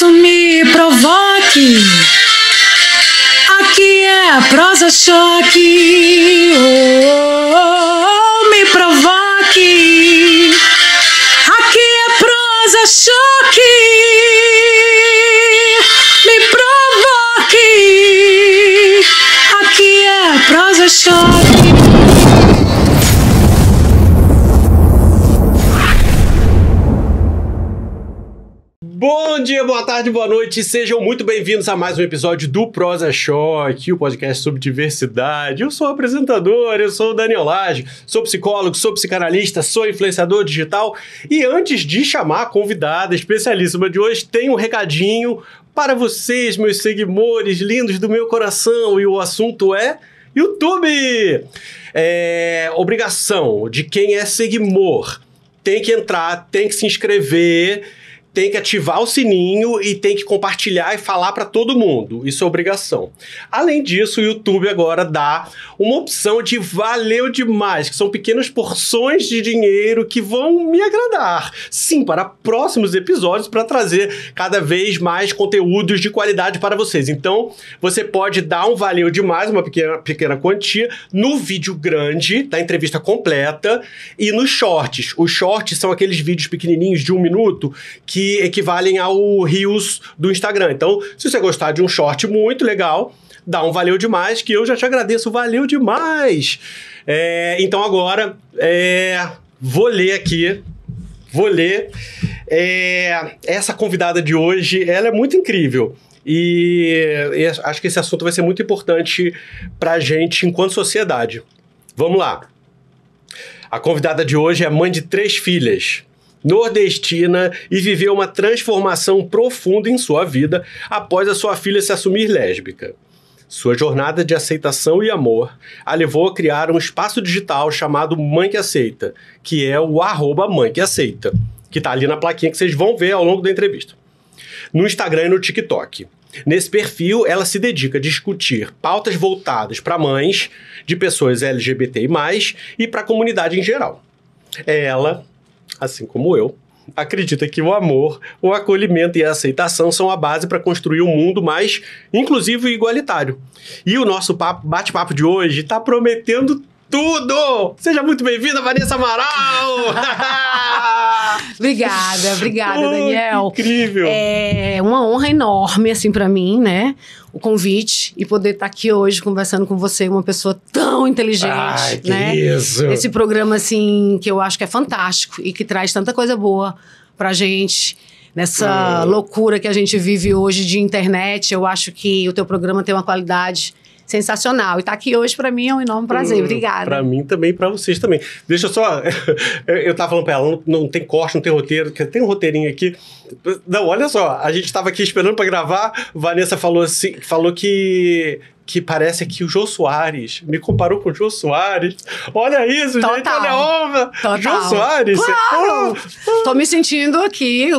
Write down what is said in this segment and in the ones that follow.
isso me provoque. Aqui é a prosa choque. Oh, oh, oh, me provoque. Aqui é prosa choque. Me provoque. Aqui é a prosa choque. noite, sejam muito bem-vindos a mais um episódio do Prosa Choque, o podcast sobre diversidade. Eu sou apresentador, eu sou o Daniel Lage, sou psicólogo, sou psicanalista, sou influenciador digital. E antes de chamar a convidada especialíssima de hoje, tenho um recadinho para vocês, meus seguidores lindos do meu coração, e o assunto é YouTube! É obrigação de quem é seguidor. Tem que entrar, tem que se inscrever tem que ativar o sininho e tem que compartilhar e falar para todo mundo. Isso é obrigação. Além disso, o YouTube agora dá uma opção de valeu demais, que são pequenas porções de dinheiro que vão me agradar. Sim, para próximos episódios para trazer cada vez mais conteúdos de qualidade para vocês. Então, você pode dar um valeu demais, uma pequena, pequena quantia no vídeo grande da entrevista completa e nos shorts. Os shorts são aqueles vídeos pequenininhos de um minuto que que equivalem ao rios do Instagram. Então, se você gostar de um short muito legal, dá um valeu demais, que eu já te agradeço. Valeu demais! É, então agora é, vou ler aqui. Vou ler. É, essa convidada de hoje, ela é muito incrível. E, e acho que esse assunto vai ser muito importante para a gente enquanto sociedade. Vamos lá. A convidada de hoje é mãe de três filhas nordestina e viveu uma transformação profunda em sua vida após a sua filha se assumir lésbica. Sua jornada de aceitação e amor a levou a criar um espaço digital chamado Mãe que Aceita, que é o arroba Mãe que Aceita, que está ali na plaquinha que vocês vão ver ao longo da entrevista. No Instagram e no TikTok. Nesse perfil, ela se dedica a discutir pautas voltadas para mães de pessoas LGBT e mais e para a comunidade em geral. Ela assim como eu, acredita que o amor, o acolhimento e a aceitação são a base para construir um mundo mais inclusivo e igualitário. E o nosso bate-papo de hoje está prometendo tudo! Seja muito bem-vinda, Vanessa Amaral! obrigada, obrigada, oh, Daniel. Incrível! É uma honra enorme, assim, para mim, né? O convite e poder estar tá aqui hoje conversando com você, uma pessoa tão inteligente, Ai, que né? Isso. Esse programa, assim, que eu acho que é fantástico e que traz tanta coisa boa pra gente nessa hum. loucura que a gente vive hoje de internet. Eu acho que o teu programa tem uma qualidade sensacional. E estar tá aqui hoje para mim é um enorme prazer. Hum, Obrigada. Para mim também, para vocês também. Deixa eu só. eu tava falando para ela, não, não, tem corte, não tem roteiro, tem um roteirinho aqui. Não, olha só, a gente estava aqui esperando para gravar. Vanessa falou assim, falou que que parece que o Jô Soares me comparou com o Jô Soares. Olha isso, Total. gente, olha a onda. Total. Jô Soares. Claro. Você... Oh! Tô me sentindo aqui,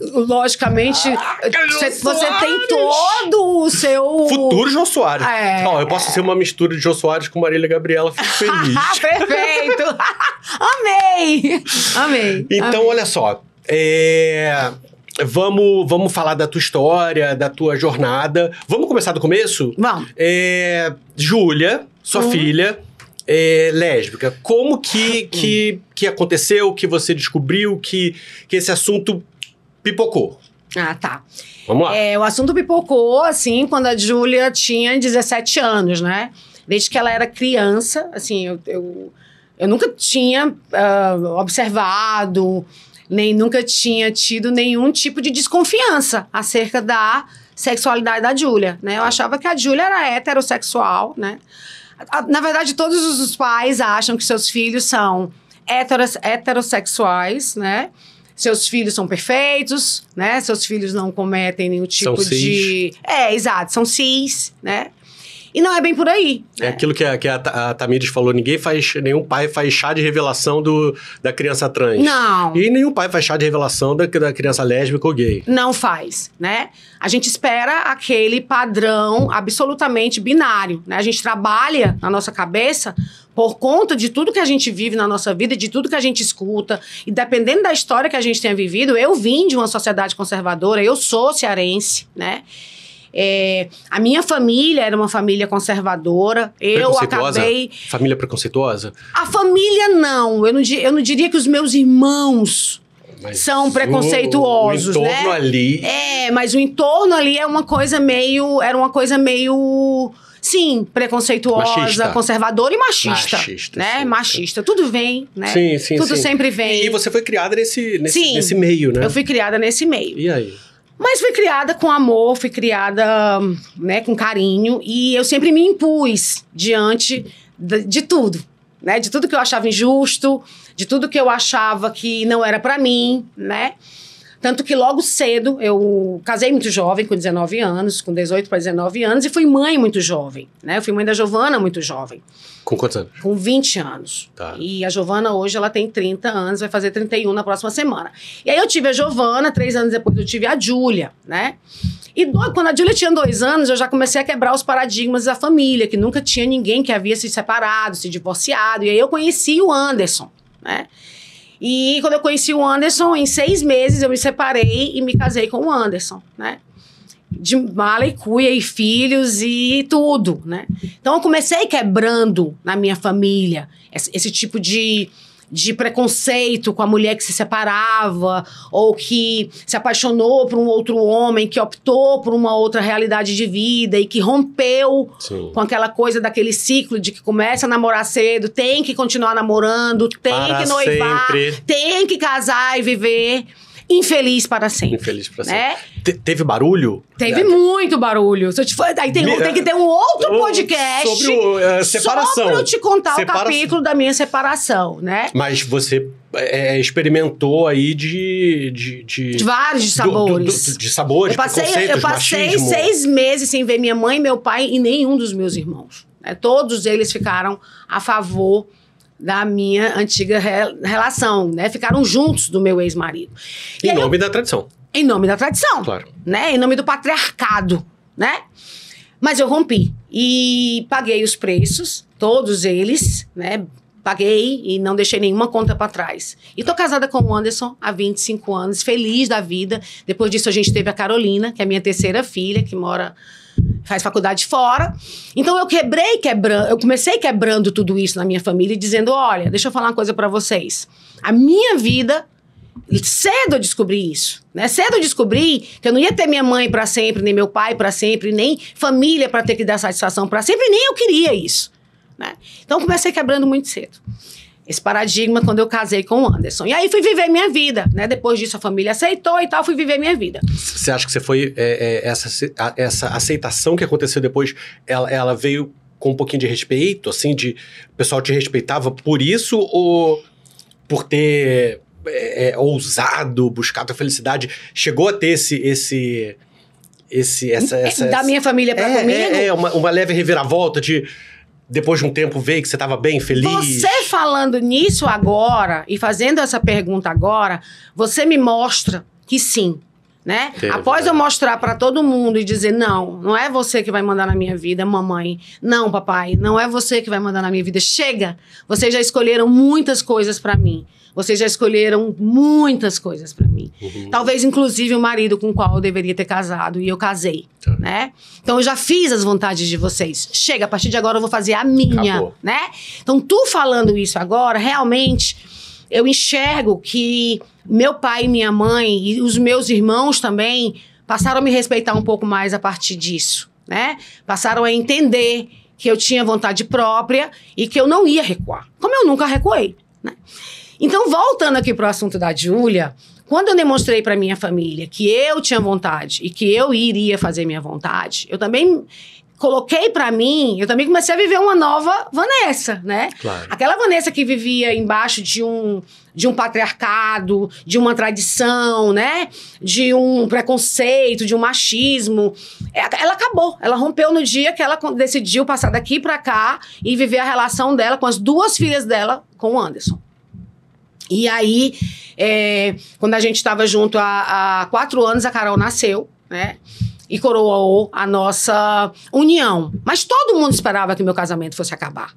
logicamente, ah, você, você tem todo o seu... Futuro Jô Soares. É. Não, eu posso ser uma mistura de Jô Soares com Marília Gabriela, fico feliz. Perfeito. Amei. Amei. Então, Amei. olha só. É... Vamos, vamos falar da tua história, da tua jornada. Vamos começar do começo? Vamos. É, Júlia, sua uhum. filha, é, lésbica. Como que, ah, que, hum. que aconteceu, que você descobriu que, que esse assunto pipocou? Ah, tá. Vamos lá. É, o assunto pipocou, assim, quando a Júlia tinha 17 anos, né? Desde que ela era criança, assim, eu, eu, eu nunca tinha uh, observado nem nunca tinha tido nenhum tipo de desconfiança acerca da sexualidade da Júlia, né? Eu achava que a Júlia era heterossexual, né? Na verdade, todos os pais acham que seus filhos são heteros, heterossexuais, né? Seus filhos são perfeitos, né? Seus filhos não cometem nenhum tipo são de. Cis. É, exato, são cis, né? E não é bem por aí. É, é. aquilo que a, que a, a Tamires falou: ninguém faz, nenhum pai faz chá de revelação do, da criança trans. Não. E nenhum pai faz chá de revelação da, da criança lésbica ou gay. Não faz, né? A gente espera aquele padrão absolutamente binário, né? A gente trabalha na nossa cabeça por conta de tudo que a gente vive na nossa vida, de tudo que a gente escuta, e dependendo da história que a gente tenha vivido, eu vim de uma sociedade conservadora, eu sou cearense, né? É, a minha família era uma família conservadora. Eu acabei. Família preconceituosa? A família não. Eu não, eu não diria que os meus irmãos. Mas são preconceituosos, o, o né? entorno né? ali. É, mas o entorno ali é uma coisa meio, era uma coisa meio sim, preconceituosa, machista. conservadora e machista. Machista. Né? Sim. Machista. Tudo vem, né? Sim, sim, Tudo sim. sempre vem. E você foi criada nesse, nesse, sim, nesse meio, né? Eu fui criada nesse meio. E aí? Mas fui criada com amor, fui criada né, com carinho e eu sempre me impus diante de, de tudo. Né, de tudo que eu achava injusto, de tudo que eu achava que não era para mim, né? Tanto que logo cedo eu casei muito jovem, com 19 anos, com 18 para 19 anos, e fui mãe muito jovem, né? Eu fui mãe da Giovana muito jovem. Com quantos anos? Com 20 anos. Tá. E a Giovana hoje ela tem 30 anos, vai fazer 31 na próxima semana. E aí eu tive a Giovana, três anos depois eu tive a Júlia, né? E do, quando a Júlia tinha dois anos, eu já comecei a quebrar os paradigmas da família, que nunca tinha ninguém que havia se separado, se divorciado. E aí eu conheci o Anderson, né? E quando eu conheci o Anderson, em seis meses eu me separei e me casei com o Anderson, né? De mala e cuia e filhos e tudo, né? Então eu comecei quebrando na minha família esse, esse tipo de de preconceito com a mulher que se separava ou que se apaixonou por um outro homem que optou por uma outra realidade de vida e que rompeu Sim. com aquela coisa daquele ciclo de que começa a namorar cedo, tem que continuar namorando, tem Para que noivar, sempre. tem que casar e viver infeliz para sempre. Infeliz para né? sempre. Né? Te, teve barulho? Teve é. muito barulho. Se eu te for, aí tem, tem que é, ter um outro podcast sobre o, é, separação. Só para eu te contar separação. o capítulo da minha separação, né? Mas você é, é experimentou aí de, de, de, de vários de sabores. Do, do, de sabores, eu passei, eu passei seis meses sem ver minha mãe, meu pai e nenhum dos meus irmãos. Né? Todos eles ficaram a favor da minha antiga re relação, né? Ficaram juntos do meu ex-marido. Em nome eu... da tradição. Em nome da tradição. Claro. Né? Em nome do patriarcado, né? Mas eu rompi e paguei os preços, todos eles, né? Paguei e não deixei nenhuma conta para trás. E tô casada com o Anderson há 25 anos, feliz da vida. Depois disso a gente teve a Carolina, que é minha terceira filha, que mora faz faculdade fora. Então eu quebrei quebrando, eu comecei quebrando tudo isso na minha família, dizendo: olha, deixa eu falar uma coisa para vocês. A minha vida cedo eu descobri isso, né? Cedo eu descobri que eu não ia ter minha mãe para sempre, nem meu pai para sempre, nem família para ter que dar satisfação para sempre, nem eu queria isso, né? Então comecei quebrando muito cedo esse paradigma quando eu casei com o Anderson. E aí fui viver minha vida, né? Depois disso a família aceitou e tal, fui viver minha vida. Você acha que você foi é, é, essa, a, essa aceitação que aconteceu depois, ela, ela veio com um pouquinho de respeito, assim, de o pessoal te respeitava por isso ou por ter é, é ousado, buscar a felicidade, chegou a ter esse esse esse essa, é, essa da essa, minha família para é, comigo? É, é uma, uma leve reviravolta de depois de um tempo veio que você estava bem feliz? Você falando nisso agora e fazendo essa pergunta agora, você me mostra que sim né? Teve, é Após eu mostrar para todo mundo e dizer não, não é você que vai mandar na minha vida, mamãe. Não, papai, não é você que vai mandar na minha vida. Chega. Vocês já escolheram muitas coisas para mim. Vocês já escolheram muitas coisas para mim. Uhum. Talvez inclusive o marido com o qual eu deveria ter casado e eu casei, tá. né? Então eu já fiz as vontades de vocês. Chega, a partir de agora eu vou fazer a minha, Acabou. né? Então tu falando isso agora, realmente eu enxergo que meu pai e minha mãe e os meus irmãos também passaram a me respeitar um pouco mais a partir disso, né? Passaram a entender que eu tinha vontade própria e que eu não ia recuar, como eu nunca recuei, né? Então, voltando aqui para o assunto da Júlia, quando eu demonstrei para minha família que eu tinha vontade e que eu iria fazer minha vontade, eu também coloquei para mim, eu também comecei a viver uma nova Vanessa, né? Claro. Aquela Vanessa que vivia embaixo de um de um patriarcado, de uma tradição, né? De um preconceito, de um machismo. É, ela acabou. Ela rompeu no dia que ela decidiu passar daqui para cá e viver a relação dela com as duas filhas dela com o Anderson. E aí, é, quando a gente estava junto há, há quatro anos, a Carol nasceu, né? e coroou a nossa união. Mas todo mundo esperava que meu casamento fosse acabar.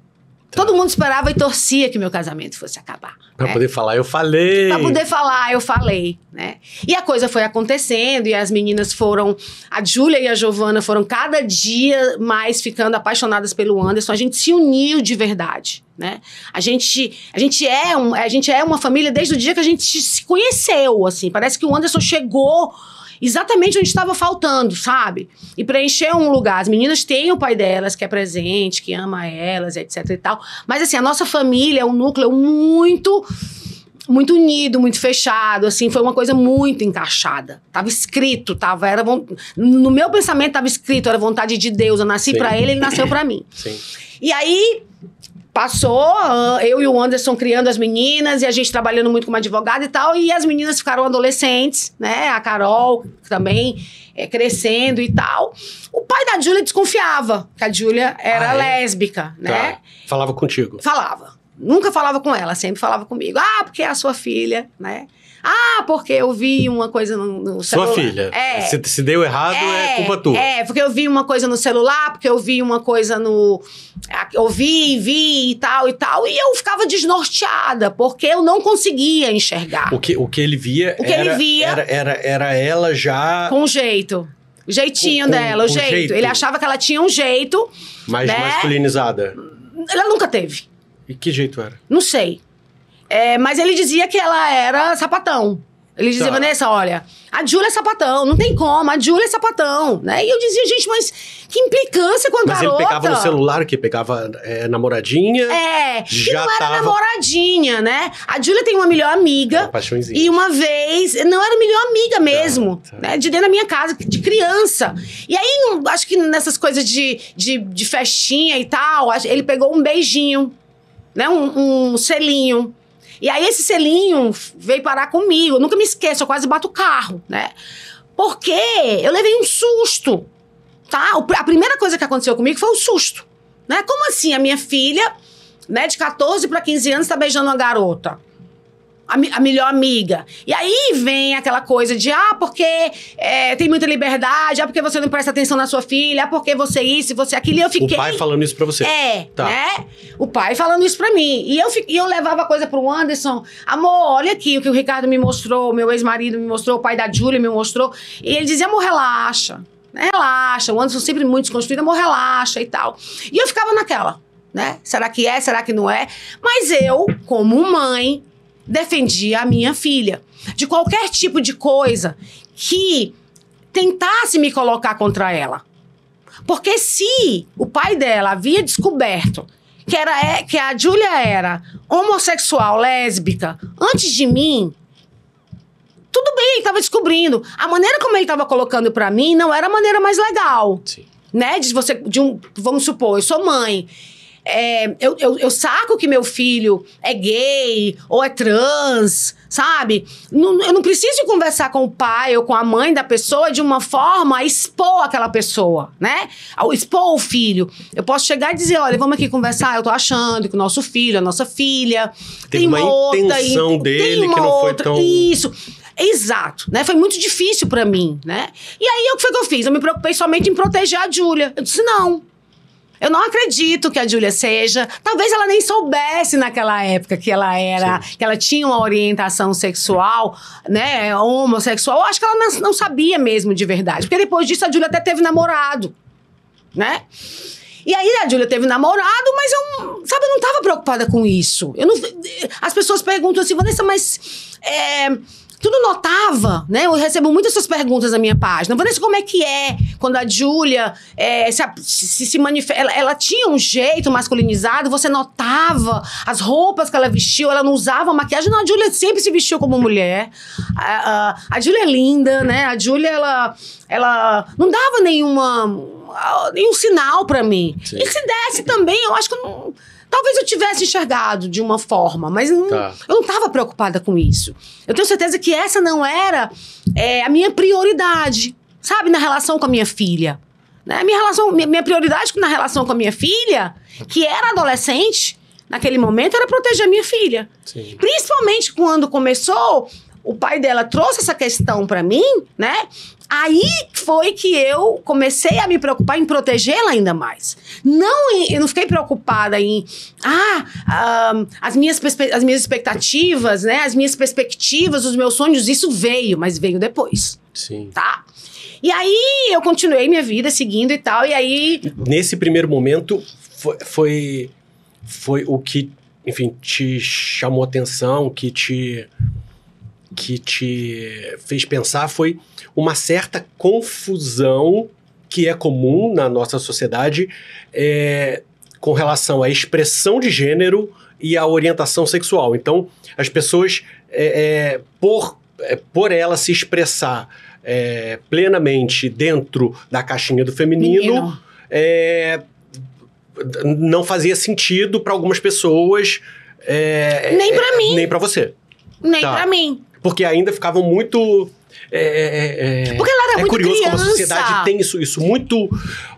Tá. Todo mundo esperava e torcia que meu casamento fosse acabar. Pra né? poder falar, eu falei. Pra poder falar, eu falei, né? E a coisa foi acontecendo e as meninas foram, a Júlia e a Giovana foram cada dia mais ficando apaixonadas pelo Anderson. A gente se uniu de verdade, né? A gente, a gente é um, a gente é uma família desde o dia que a gente se conheceu, assim. Parece que o Anderson chegou exatamente onde estava faltando, sabe? E preencher um lugar. As meninas têm o pai delas, que é presente, que ama elas, etc e tal. Mas, assim, a nossa família é um núcleo muito muito unido, muito fechado, assim, foi uma coisa muito encaixada. Tava escrito, tava, era no meu pensamento tava escrito, era vontade de Deus, eu nasci para ele, ele nasceu para mim. Sim. E aí Passou, ah, eu e o Anderson criando as meninas e a gente trabalhando muito como advogada e tal. E as meninas ficaram adolescentes, né? A Carol também é, crescendo e tal. O pai da Júlia desconfiava que a Júlia era ah, é? lésbica, né? Tá. Falava contigo. Falava. Nunca falava com ela, sempre falava comigo. Ah, porque é a sua filha, né? Ah, porque eu vi uma coisa no, no Sua celular. filha. É. Se, se deu errado, é, é, culpa tua. É, porque eu vi uma coisa no celular, porque eu vi uma coisa no. Ouvi, vi e tal e tal. E eu ficava desnorteada, porque eu não conseguia enxergar. O que, o que ele via. O que era, ele via. Era, era, era ela já. Com jeito. O jeitinho com, dela, o jeito. jeito. Ele achava que ela tinha um jeito. Mais né? masculinizada. Ela nunca teve. E que jeito era? Não sei. É, mas ele dizia que ela era sapatão. Ele dizia, tá. Vanessa, olha, a Júlia é sapatão, não tem como, a Júlia é sapatão, né? E eu dizia, gente, mas que implicância com a garota. Mas ele pegava no celular, que pegava é, namoradinha. É, já não era tava... namoradinha, né? A Júlia tem uma melhor amiga. Paixãozinha. e uma vez, não era melhor amiga tá, mesmo, tá, tá. né? De dentro da minha casa, de criança. E aí, acho que nessas coisas de, de, de festinha e tal, ele pegou um beijinho, né? um, um selinho. E aí esse selinho veio parar comigo. Eu nunca me esqueço, eu quase bato o carro, né? Porque eu levei um susto, tá? A primeira coisa que aconteceu comigo foi o um susto, né? Como assim a minha filha, né, de 14 para 15 anos, tá beijando uma garota? a, a, melhor amiga. E aí vem aquela coisa de, ah, porque é, tem muita liberdade, ah, porque você não presta atenção na sua filha, ah, porque você isso, você aquilo. E eu fiquei. O pai falando isso pra você. É. Tá. Né? O pai falando isso pra mim. E eu, e eu levava a coisa pro Anderson. Amor, olha aqui o que o Ricardo me mostrou, meu ex-marido me mostrou, o pai da Júlia me mostrou. E ele dizia, amor, relaxa. Né, relaxa. O Anderson sempre muito desconstruído, amor, relaxa e tal. E eu ficava naquela. Né? Será que é? Será que não é? Mas eu, como mãe, defendia a minha filha de qualquer tipo de coisa que tentasse me colocar contra ela. Porque se o pai dela havia descoberto que, era, é, que a Júlia era homossexual, lésbica, antes de mim, tudo bem, ele estava descobrindo. A maneira como ele estava colocando para mim não era a maneira mais legal. Sim. Né? De você, de um, vamos supor, eu sou mãe é, eu, eu, eu, saco que meu filho é gay ou é trans, sabe? Não, eu não preciso conversar com o pai ou com a mãe da pessoa de uma forma a expor aquela pessoa, né? Ao expor o filho. Eu posso chegar e dizer, olha, vamos aqui conversar, eu tô achando que o nosso filho, a nossa filha... tem uma, uma intenção dele que não foi outra, tão... Isso. Exato, né? Foi muito difícil para mim, né? E aí, o que foi que eu fiz? Eu me preocupei somente em proteger a Júlia. Eu disse, não, eu não acredito que a Júlia seja. Talvez ela nem soubesse naquela época que ela era, Sim. que ela tinha uma orientação sexual, né? Homossexual. Eu acho que ela não, sabia mesmo de verdade. Porque depois disso a Júlia até teve namorado, né? E aí a Júlia teve namorado, mas eu, sabe, eu não estava preocupada com isso. Eu não, as pessoas perguntam assim, Vanessa, mas. É, Tu não notava, né? Eu recebo muitas suas perguntas na minha página. Vanessa, como é que é quando a Júlia é, se, se, se manifesta? Ela, ela, tinha um jeito masculinizado, você notava as roupas que ela vestiu, ela não usava maquiagem. Não, a Júlia sempre se vestiu como mulher. A, a, a Júlia é linda, né? A Júlia, ela, ela não dava nenhuma, nenhum sinal para mim. Sim. E se desse também, eu acho que eu não Talvez eu tivesse enxergado de uma forma, mas não, tá. eu não estava preocupada com isso. Eu tenho certeza que essa não era é, a minha prioridade, sabe, na relação com a minha filha. Né? Minha, relação, minha, prioridade na relação com a minha filha, que era adolescente, naquele momento era proteger a minha filha. Sim. Principalmente quando começou o pai dela trouxe essa questão para mim, né? Aí foi que eu comecei a me preocupar em protegê-la ainda mais. Não, eu não fiquei preocupada em ah, um, as, minhas as minhas expectativas, né? As minhas perspectivas, os meus sonhos, isso veio, mas veio depois. Sim. Tá? E aí eu continuei minha vida seguindo e tal, e aí. Nesse primeiro momento foi, foi, foi o que, enfim, te chamou atenção, que te que te fez pensar foi uma certa confusão que é comum na nossa sociedade é, com relação à expressão de gênero e à orientação sexual. Então, as pessoas, é, é, por, é, por ela se expressar é, plenamente dentro da caixinha do feminino, é, não fazia sentido para algumas pessoas. nem para mim. Nem para você. Nem tá. para mim. Porque ainda ficavam muito. É, é, é... é. Porque é, é muito curioso criança. como a sociedade tem isso, isso muito,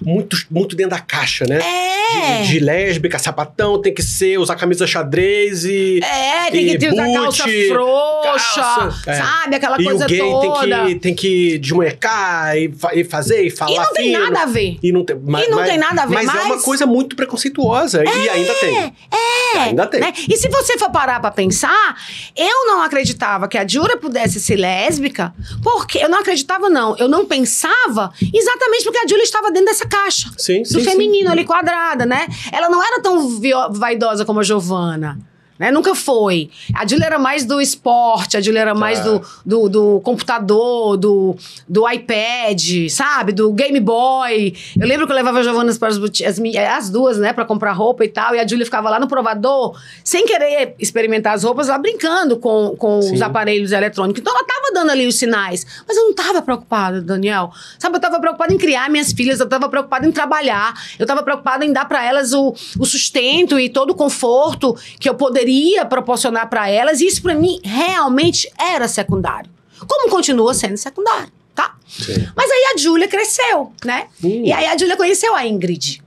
muito, muito dentro da caixa, né? É. De, de lésbica, sapatão, tem que ser, usar camisa xadrez e. É, tem que ter usar calça frouxa, calça, é. sabe? Aquela e coisa toda. E o gay toda. Tem, que, tem que desmunhecar e, e fazer e falar. E não tem nada a ver. E não tem, mas, e não mas, tem nada a ver. Mas, mas, é uma coisa muito preconceituosa. É, e ainda tem. É. Ainda tem. Né? E se você for parar pra pensar, eu não acreditava que a Jura pudesse ser lésbica, porque eu não acreditava, não. Eu eu não pensava exatamente porque a Julia estava dentro dessa caixa. Sim, do sim, feminino sim. ali quadrada, né? Ela não era tão vaidosa como a Giovana. Né? Nunca foi. A Julia era mais do esporte, a Julia era mais do, do, do, computador, do, do iPad, sabe? Do Game Boy. Eu lembro que eu levava a Giovana para as, as, eh, as duas, né? Para comprar roupa e tal. E a Julia ficava lá no provador, sem querer experimentar as roupas, lá brincando com, com os aparelhos eletrônicos. Então ela tava dando ali os sinais. Mas eu não tava preocupada, Daniel. Sabe? Eu tava preocupada em criar minhas filhas, eu tava preocupada em trabalhar, eu tava preocupada em dar para elas o, o sustento e todo o conforto que eu poderia poderia proporcionar para elas, e isso para mim realmente era secundário. Como continua sendo secundário, tá? Sim. Mas aí a Júlia cresceu, né? Hum. E aí a Júlia conheceu a Ingrid.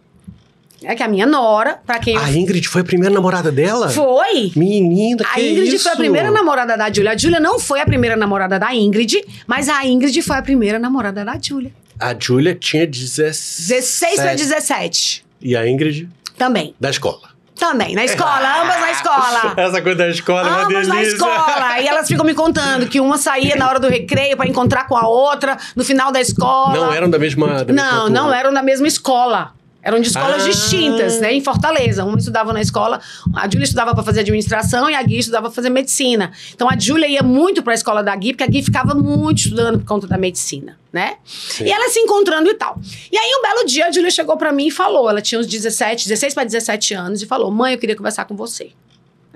É que a minha nora, pra quem. A Ingrid foi a primeira namorada dela? Foi! Menina, que A Ingrid isso? foi a primeira namorada da Júlia. A Júlia não foi a primeira namorada da Ingrid, mas a Ingrid foi a primeira namorada da Júlia. A Júlia tinha 17. 16 para 17. E a Ingrid? Também. Da escola. Também, na escola, ambas na escola. Essa coisa da escola ambas é uma delícia. na escola. E elas ficam me contando que uma saía na hora do recreio para encontrar com a outra no final da escola. Não eram da mesma. Da não, mesma não eram da mesma escola. Eram de escolas ah. distintas, né? Em Fortaleza. Uma estudava na escola, a Júlia estudava para fazer administração e a Gui estudava para fazer medicina. Então a Júlia ia muito para a escola da Gui, porque a Gui ficava muito estudando por conta da medicina né? Sim. E ela se encontrando e tal. E aí, um belo dia, a Julia chegou para mim e falou: ela tinha uns 17, 16 para 17 anos, e falou: mãe, eu queria conversar com você.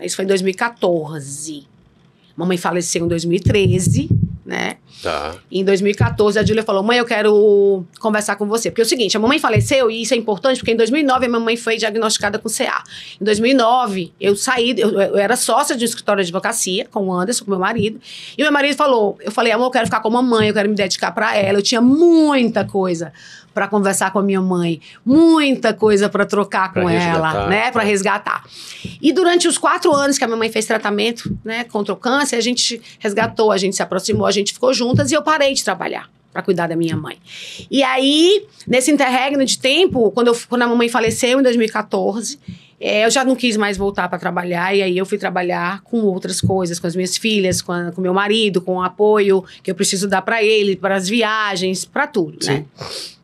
Isso foi em 2014. Mamãe faleceu em 2013 né? Tá. Em 2014, a Júlia falou: mãe, eu quero conversar com você. Porque é o seguinte, a mamãe faleceu, e isso é importante, porque em 2009 a mamãe foi diagnosticada com CA. Em 2009, eu saí, eu, eu era sócia de um escritório de advocacia com o Anderson, com meu marido. E meu marido falou: eu falei, amor, eu quero ficar com a mamãe, eu quero me dedicar para ela. Eu tinha muita coisa para conversar com a minha mãe, muita coisa para trocar com ela, né, para tá. resgatar. E durante os quatro anos que a minha mãe fez tratamento, né, contra o câncer, a gente resgatou, a gente se aproximou, a gente gente ficou juntas e eu parei de trabalhar para cuidar da minha mãe. E aí, nesse interregno de tempo, quando, eu, quando a mamãe faleceu em 2014, é, eu já não quis mais voltar para trabalhar, e aí eu fui trabalhar com outras coisas, com as minhas filhas, com, o meu marido, com o apoio que eu preciso dar para ele, para as viagens, para tudo, né? Sim. né?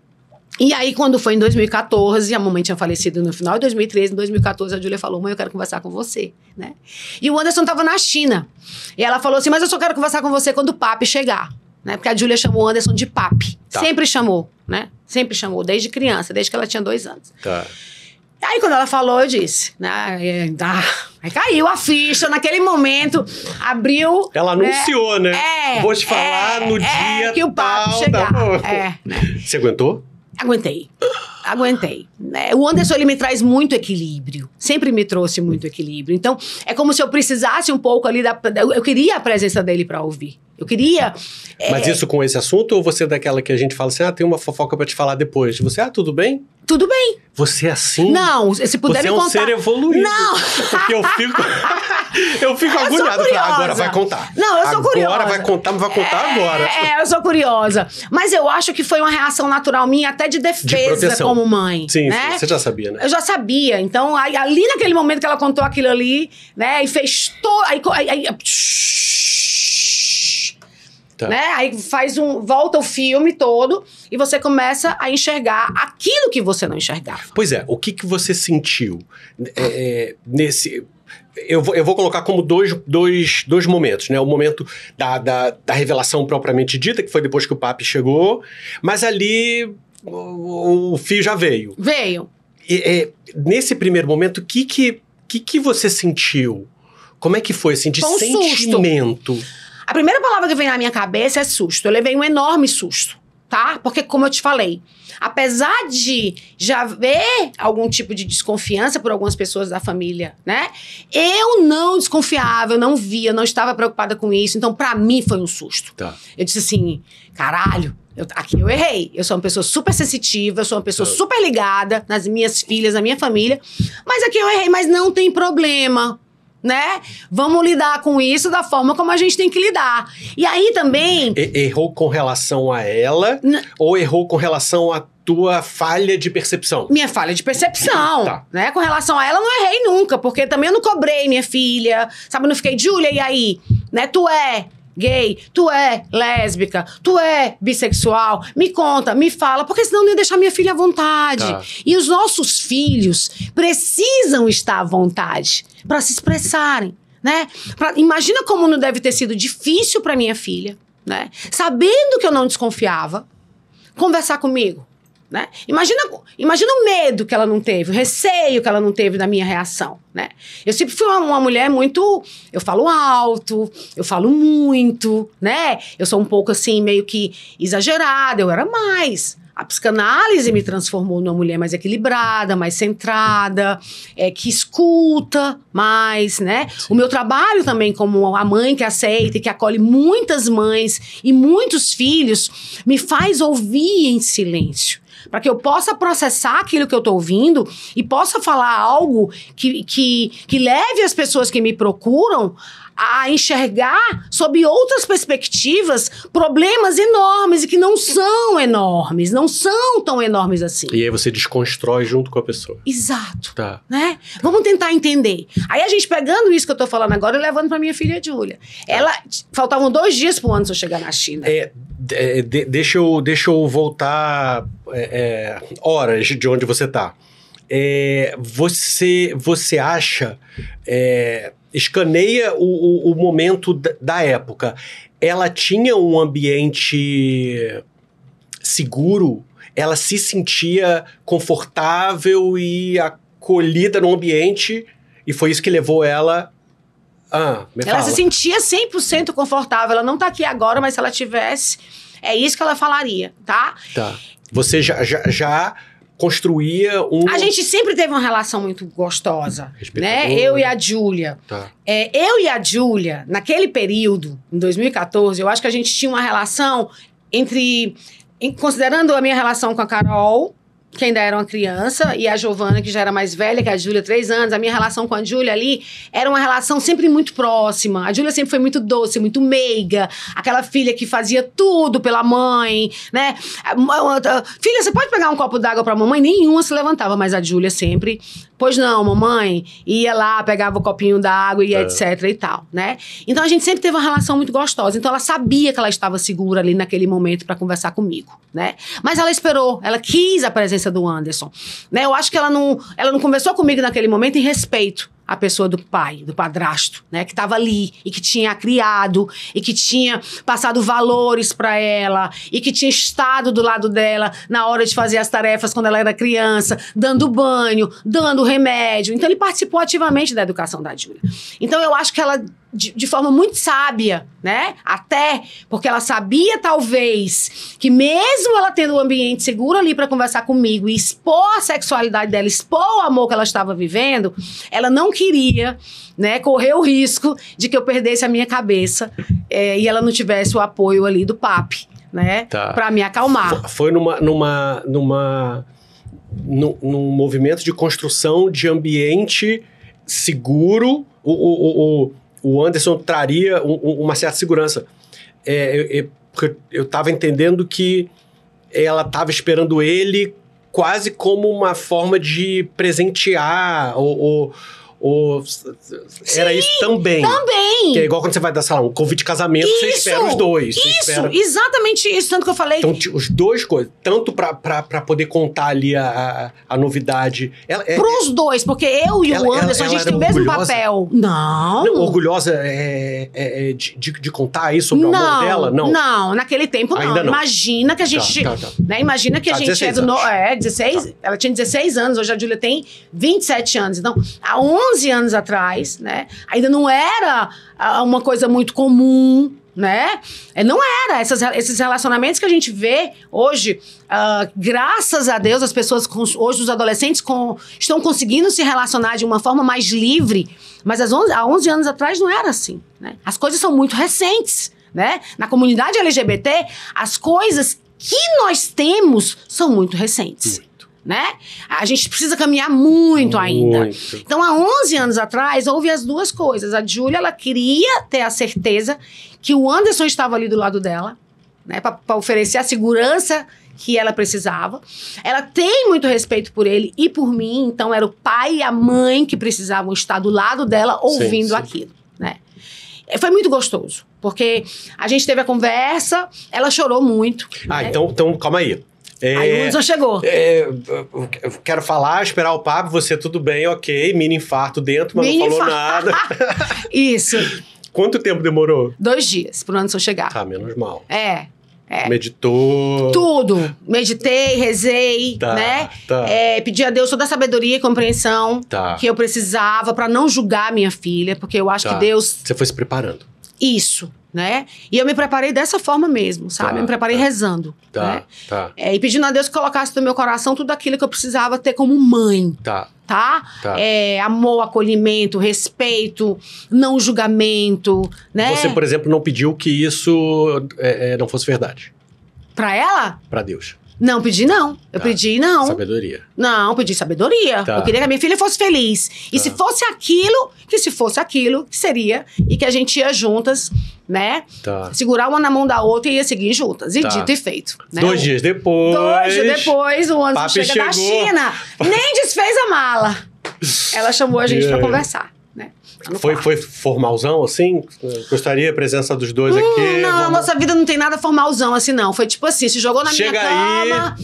E aí, quando foi em 2014, a mamãe tinha falecido no final de 2013, em 2014, a Julia falou: Mãe, eu quero conversar com você, né? E o Anderson estava na China. E ela falou assim: Mas eu só quero conversar com você quando o papi chegar. Né? Porque a Julia chamou o Anderson de papi. Tá. Sempre chamou, né? Sempre chamou, desde criança, desde que ela tinha dois anos. Tá. Aí quando ela falou, eu disse, né? tá aí caiu a ficha naquele momento, abriu. Ela né? anunciou, né? né? É, Vou te falar é, no é, dia que o papo chegar. Tá é, né? Você aguentou? aguentei. Aguentei. É, o Anderson, ele me traz muito equilíbrio. Sempre me trouxe muito equilíbrio. Então, é como se eu precisasse um pouco ali da... Eu queria a presença dele para ouvir. Eu queria. É, mas é... isso com esse assunto ou você é daquela que a gente fala assim, ah, tem uma fofoca para te falar depois? Você, ah, tudo bem? Tudo bem. Você é assim? Não, se puder você me é um ser evoluído. Não! Porque eu fico. eu fico eu agoniado. agora vai contar. Não, eu sou agora curiosa. Agora vai contar, mas vai contar é, agora. É, eu sou curiosa. Mas eu acho que foi uma reação natural minha, até de defesa de como mãe. Sim, né? você já sabia, né? Eu já sabia. Então, aí, ali naquele momento que ela contou aquilo ali, né, e fez todo. Aí, aí, aí, Tá. Né? Aí faz um. volta o filme todo e você começa a enxergar aquilo que você não enxergava. Pois é, o que, que você sentiu é, é nesse. Eu vou, eu vou, colocar como dois, dois, dois momentos, né? O momento da, da, da revelação propriamente dita, que foi depois que o papo chegou, mas ali o, o fio já veio. Veio. E, é, nesse primeiro momento, o que que, que que você sentiu? Como é que foi, assim, de um sentimento? Susto. A primeira palavra que vem na minha cabeça é susto. Eu levei um enorme susto, tá? Porque, como eu te falei, apesar de já ver algum tipo de desconfiança por algumas pessoas da família, né? Eu não desconfiava, eu não via, eu não estava preocupada com isso. Então, para mim, foi um susto. Tá. Eu disse assim: caralho, eu, aqui eu errei. Eu sou uma pessoa super sensitiva, eu sou uma pessoa tá. super ligada nas minhas filhas, na minha família. Mas aqui eu errei, mas não tem problema né? Vamos lidar com isso da forma como a gente tem que lidar. E aí também. errou com relação a ela? N ou errou com relação a tua falha de percepção? Minha falha de percepção, tá. né? Com relação a ela, eu não errei nunca, porque também eu não cobrei minha filha, sabe? Eu não fiquei, Júlia, e aí? Né? Tu é gay, tu é lésbica, tu é bissexual, me conta, me fala, porque senão não ia deixar minha filha à vontade. Tá. E os nossos filhos precisam estar à vontade para se expressarem, né? Pra, imagina como não deve ter sido difícil para minha filha, né? Sabendo que eu não desconfiava, conversar comigo. Né? Imagina, imagina o medo que ela não teve, o receio que ela não teve da minha reação. Né? Eu sempre fui uma, uma, mulher muito. Eu falo alto, eu falo muito, né? Eu sou um pouco assim, meio que exagerada, eu era mais. A psicanálise me transformou numa mulher mais equilibrada, mais centrada, é, que escuta mais, né? Sim. O meu trabalho também como a mãe que aceita e que acolhe muitas mães e muitos filhos me faz ouvir em silêncio para que eu possa processar aquilo que eu estou ouvindo e possa falar algo que, que, que leve as pessoas que me procuram a enxergar sob outras perspectivas problemas enormes e que não são enormes, não são tão enormes assim. E aí você desconstrói junto com a pessoa. Exato. Tá. Né? Tá. Vamos tentar entender. Aí a gente pegando isso que eu tô falando agora e levando para minha filha Júlia. Tá. Ela faltavam dois dias pro Anderson chegar na China. É, é, de, deixa eu deixa eu voltar é, é, horas de onde você tá é, você, você acha, é, escaneia o, o, o momento da, época. Ela tinha um ambiente seguro, ela se sentia confortável e acolhida no ambiente, e foi isso que levou ela ah, ela fala. se sentia 100% confortável. Ela não tá aqui agora, mas se ela tivesse, é isso que ela falaria, tá? Tá. Você já, já, já construía um. A gente sempre teve uma relação muito gostosa. Né? Eu e a Júlia. Tá. É, eu e a Júlia, naquele período, em 2014, eu acho que a gente tinha uma relação entre. Em, considerando a minha relação com a Carol, que ainda era uma criança, e a Giovana, que já era mais velha que a Júlia, três anos, a minha relação com a Júlia ali era uma relação sempre muito próxima. A Júlia sempre foi muito doce, muito meiga, aquela filha que fazia tudo pela mãe, né? Filha, você pode pegar um copo d'água pra mamãe? Nenhuma se levantava, mas a Júlia sempre, pois não, mamãe, ia lá, pegava o copinho d'água e é. etc e tal, né? Então a gente sempre teve uma relação muito gostosa. Então ela sabia que ela estava segura ali naquele momento para conversar comigo, né? Mas ela esperou, ela quis apresentar presença do Anderson. Né? Eu acho que ela não, ela não conversou comigo naquele momento em respeito à pessoa do pai, do padrasto, né, que estava ali e que tinha criado e que tinha passado valores para ela e que tinha estado do lado dela na hora de fazer as tarefas quando ela era criança, dando banho, dando remédio. Então ele participou ativamente da educação da Júlia. Então eu acho que ela de, de, forma muito sábia, né? Até porque ela sabia, talvez, que mesmo ela tendo um ambiente seguro ali para conversar comigo e expor a sexualidade dela, expor o amor que ela estava vivendo, ela não queria, né, correr o risco de que eu perdesse a minha cabeça é, e ela não tivesse o apoio ali do PAP, né? Tá. Para me acalmar. Foi numa. numa, numa num, num movimento de construção de ambiente seguro. o, o, o o Anderson traria um, um, uma certa segurança. É, eu, porque eu estava entendendo que ela estava esperando ele quase como uma forma de presentear ou, ou ou era isso também. Também. Que é igual quando você vai dar, sei lá, um convite de casamento, isso, você espera os dois. Isso, espera... exatamente isso, tanto que eu falei. Então, os dois coisas, tanto pra, pra, pra poder contar ali a, a, novidade. Ela, é, Pros dois, porque eu e ela, o Anderson, ela, a gente tem o mesmo papel. Não. não orgulhosa é, é, é, de, de, de, contar isso sobre não, o amor dela? Não. Não, naquele tempo não. não. Imagina que a tá, gente. Tá, tá, tá. Né, imagina que a tá, gente é do. No... É, 16? Tá. Ela tinha 16 anos, hoje a Júlia tem 27 anos. Então, a 11 11 anos atrás, né? Ainda não era ah, uma coisa muito comum, né? É, não era. Essas, esses relacionamentos que a gente vê hoje, uh, graças a Deus, as pessoas, com, hoje os adolescentes com, estão conseguindo se relacionar de uma forma mais livre, mas as 11, há 11 anos atrás não era assim, né? As coisas são muito recentes, né? Na comunidade LGBT, as coisas que nós temos são muito recentes né? A gente precisa caminhar muito ainda. Então, há 11 anos atrás, houve as duas coisas. A Júlia, ela queria ter a certeza que o Anderson estava ali do lado dela, né? Para oferecer a segurança que ela precisava. Ela tem muito respeito por ele e por mim, então era o pai e a mãe que precisavam estar do lado dela ouvindo sim, sim. aquilo, né? É, foi muito gostoso, porque a gente teve a conversa, ela chorou muito. Ah, né? então, então calma aí. É, Aí o Hudson chegou. É, eu quero falar, esperar o papo, você tudo bem, ok. Mini infarto dentro, mas Mini não falou nada. Isso. Quanto tempo demorou? Dois dias pro Anderson chegar. Tá, menos mal. É. É. Meditou. Tudo. Meditei, rezei, tá, né? Tá. É, pedi a Deus toda a sabedoria e compreensão tá. que eu precisava para não julgar minha filha, porque eu acho que tá. Deus. Você foi se preparando. Isso né? E eu me preparei dessa forma mesmo, sabe? Tá, eu me preparei tá. rezando. Tá, né? tá. É, e pedindo a Deus que colocasse no meu coração tudo aquilo que eu precisava ter como mãe. Tá. Tá? tá. É, amor, acolhimento, respeito, não julgamento, né? Você, por exemplo, não pediu que isso é, é não fosse verdade. Pra ela? Pra Deus. Não, pedi não. Eu tá. pedi não. Sabedoria. Não, pedi sabedoria. Tá. Eu queria que a minha filha fosse feliz. E tá. se fosse aquilo, que se fosse aquilo, que seria. E que a gente ia juntas, né? Tá. Segurar uma na mão da outra e ia seguir juntas. E tá. dito e feito. Né? Dois dias depois. Dois dias depois, o ônibus chega chegou. da China. Nem desfez a mala. Ela chamou a gente pra para conversar. Foi, foi formalzão, assim? Gostaria a presença dos dois hum, aqui? Não, vamos... a nossa vida não tem nada formalzão, assim, não. Foi tipo assim, se jogou na Chega minha cama...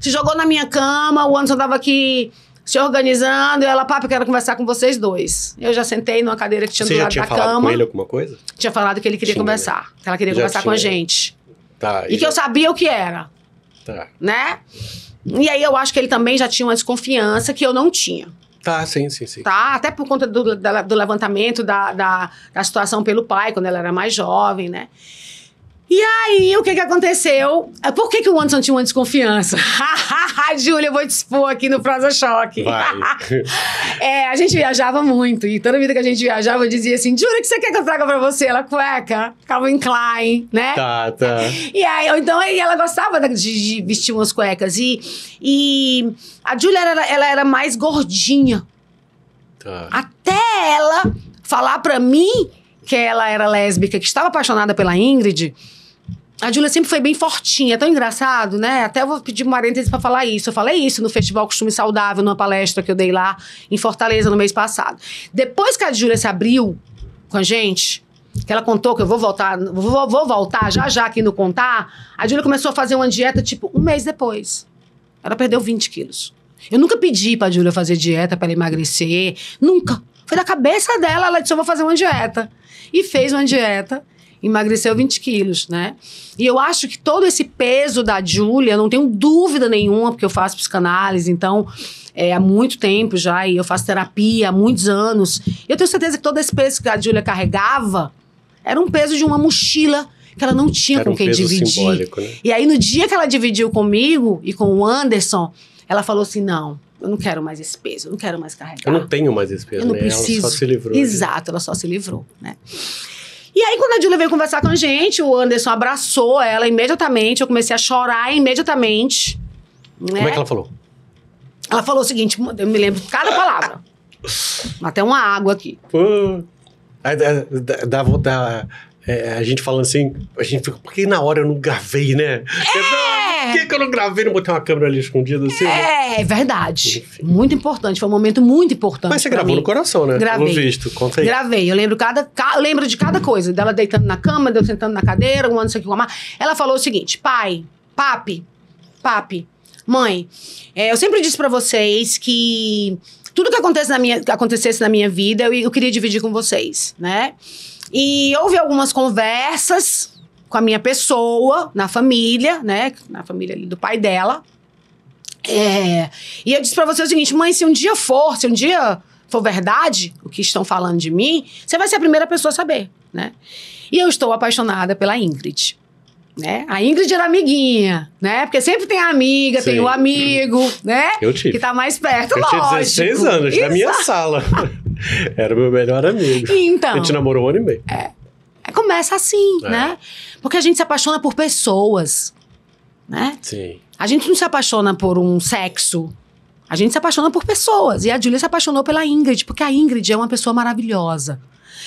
Se jogou na minha cama, o Anderson tava aqui se organizando, e ela, papo, quero conversar com vocês dois. Eu já sentei numa cadeira que tinha Você do lado da cama. Você já tinha falado com ele alguma coisa? Tinha falado que ele queria tinha, conversar, né? que ela queria já conversar tinha. com a gente. Tá, e, e já... que eu sabia o que era. Tá. Né? E aí eu acho que ele também já tinha uma desconfiança que eu não tinha. Tá, sim, sim, sim. Tá, até por conta do, do levantamento da, da, da situação pelo pai, quando ela era mais jovem, né? E aí, o que que aconteceu? É, por que que o Anderson tinha uma desconfiança? Júlia, eu vou te expor aqui no Prosa Choque. é, a gente viajava muito. E toda vida que a gente viajava, eu dizia assim, Júlia, o que você quer que eu traga pra você? Ela, cueca, Calvin Klein, né? Tá, tá. E aí, então, aí ela gostava de, de, vestir umas cuecas. E, e a Júlia, era, ela era mais gordinha. Tá. Até ela falar pra mim que ela era lésbica, que estava apaixonada pela Ingrid a Júlia sempre foi bem fortinha, é tão engraçado, né? Até eu vou pedir uma parêntese para falar isso. Eu falei isso no Festival Costume Saudável, numa palestra que eu dei lá em Fortaleza no mês passado. Depois que a Júlia se abriu com a gente, que ela contou que eu vou voltar, vou, vou voltar já já aqui no contar, a Júlia começou a fazer uma dieta tipo um mês depois. Ela perdeu 20 quilos. Eu nunca pedi pra Júlia fazer dieta para ela emagrecer, nunca. Foi da cabeça dela, ela disse: eu vou fazer uma dieta. E fez uma dieta Emagreceu 20 quilos, né? E eu acho que todo esse peso da Júlia, não tenho dúvida nenhuma, porque eu faço psicanálise, então é, há muito tempo já, e eu faço terapia há muitos anos. Eu tenho certeza que todo esse peso que a Júlia carregava era um peso de uma mochila que ela não tinha era com um quem dividir. Né? E aí, no dia que ela dividiu comigo e com o Anderson, ela falou assim: não, eu não quero mais esse peso, eu não quero mais carregar. Eu não tenho mais esse peso, eu não né? Preciso. Ela só se livrou. Exato, ela só se livrou, né? E aí, quando a Julia veio conversar com a gente, o Anderson abraçou ela imediatamente. Eu comecei a chorar imediatamente. Né? Como é que ela falou? Ela falou o seguinte: eu me lembro cada palavra. Até uma água aqui. Pô. Dá vontade. É, a gente falando assim, a gente fica, porque na hora eu não gravei, né? É, é. Por que, que eu não gravei e não botei uma câmera ali escondida assim? É, é verdade. Enfim. Muito importante, foi um momento muito importante. Mas você gravou mim. no coração, né? Gravei. Pelo visto, conta aí. Gravei, eu lembro, cada, ca, lembro de cada coisa. Dela deitando na cama, deu sentando na cadeira, um ano, sei o que, uma... Ela falou o seguinte, pai, papi, papi, mãe, é, eu sempre disse para vocês que tudo que acontece na minha, acontecesse na minha vida, eu, eu queria dividir com vocês, né? E houve algumas conversas com a minha pessoa, na família, né? Na família do pai dela. É, e eu disse para você o seguinte, mãe, se um dia for, se um dia for verdade o que estão falando de mim, você vai ser a primeira pessoa a saber, né? E eu estou apaixonada pela Ingrid. Né? A Ingrid era amiguinha, né? Porque sempre tem a amiga, Sim. tem o amigo, né? Eu tive. Que tá mais perto, eu lógico. Eu tinha 16 anos, Isso. na minha sala. era o meu melhor amigo. Então. A gente namorou um ano e meio. É começa assim, é. né? Porque a gente se apaixona por pessoas, né? Sim. A gente não se apaixona por um sexo. A gente se apaixona por pessoas. E a Julia se apaixonou pela Ingrid, porque a Ingrid é uma pessoa maravilhosa.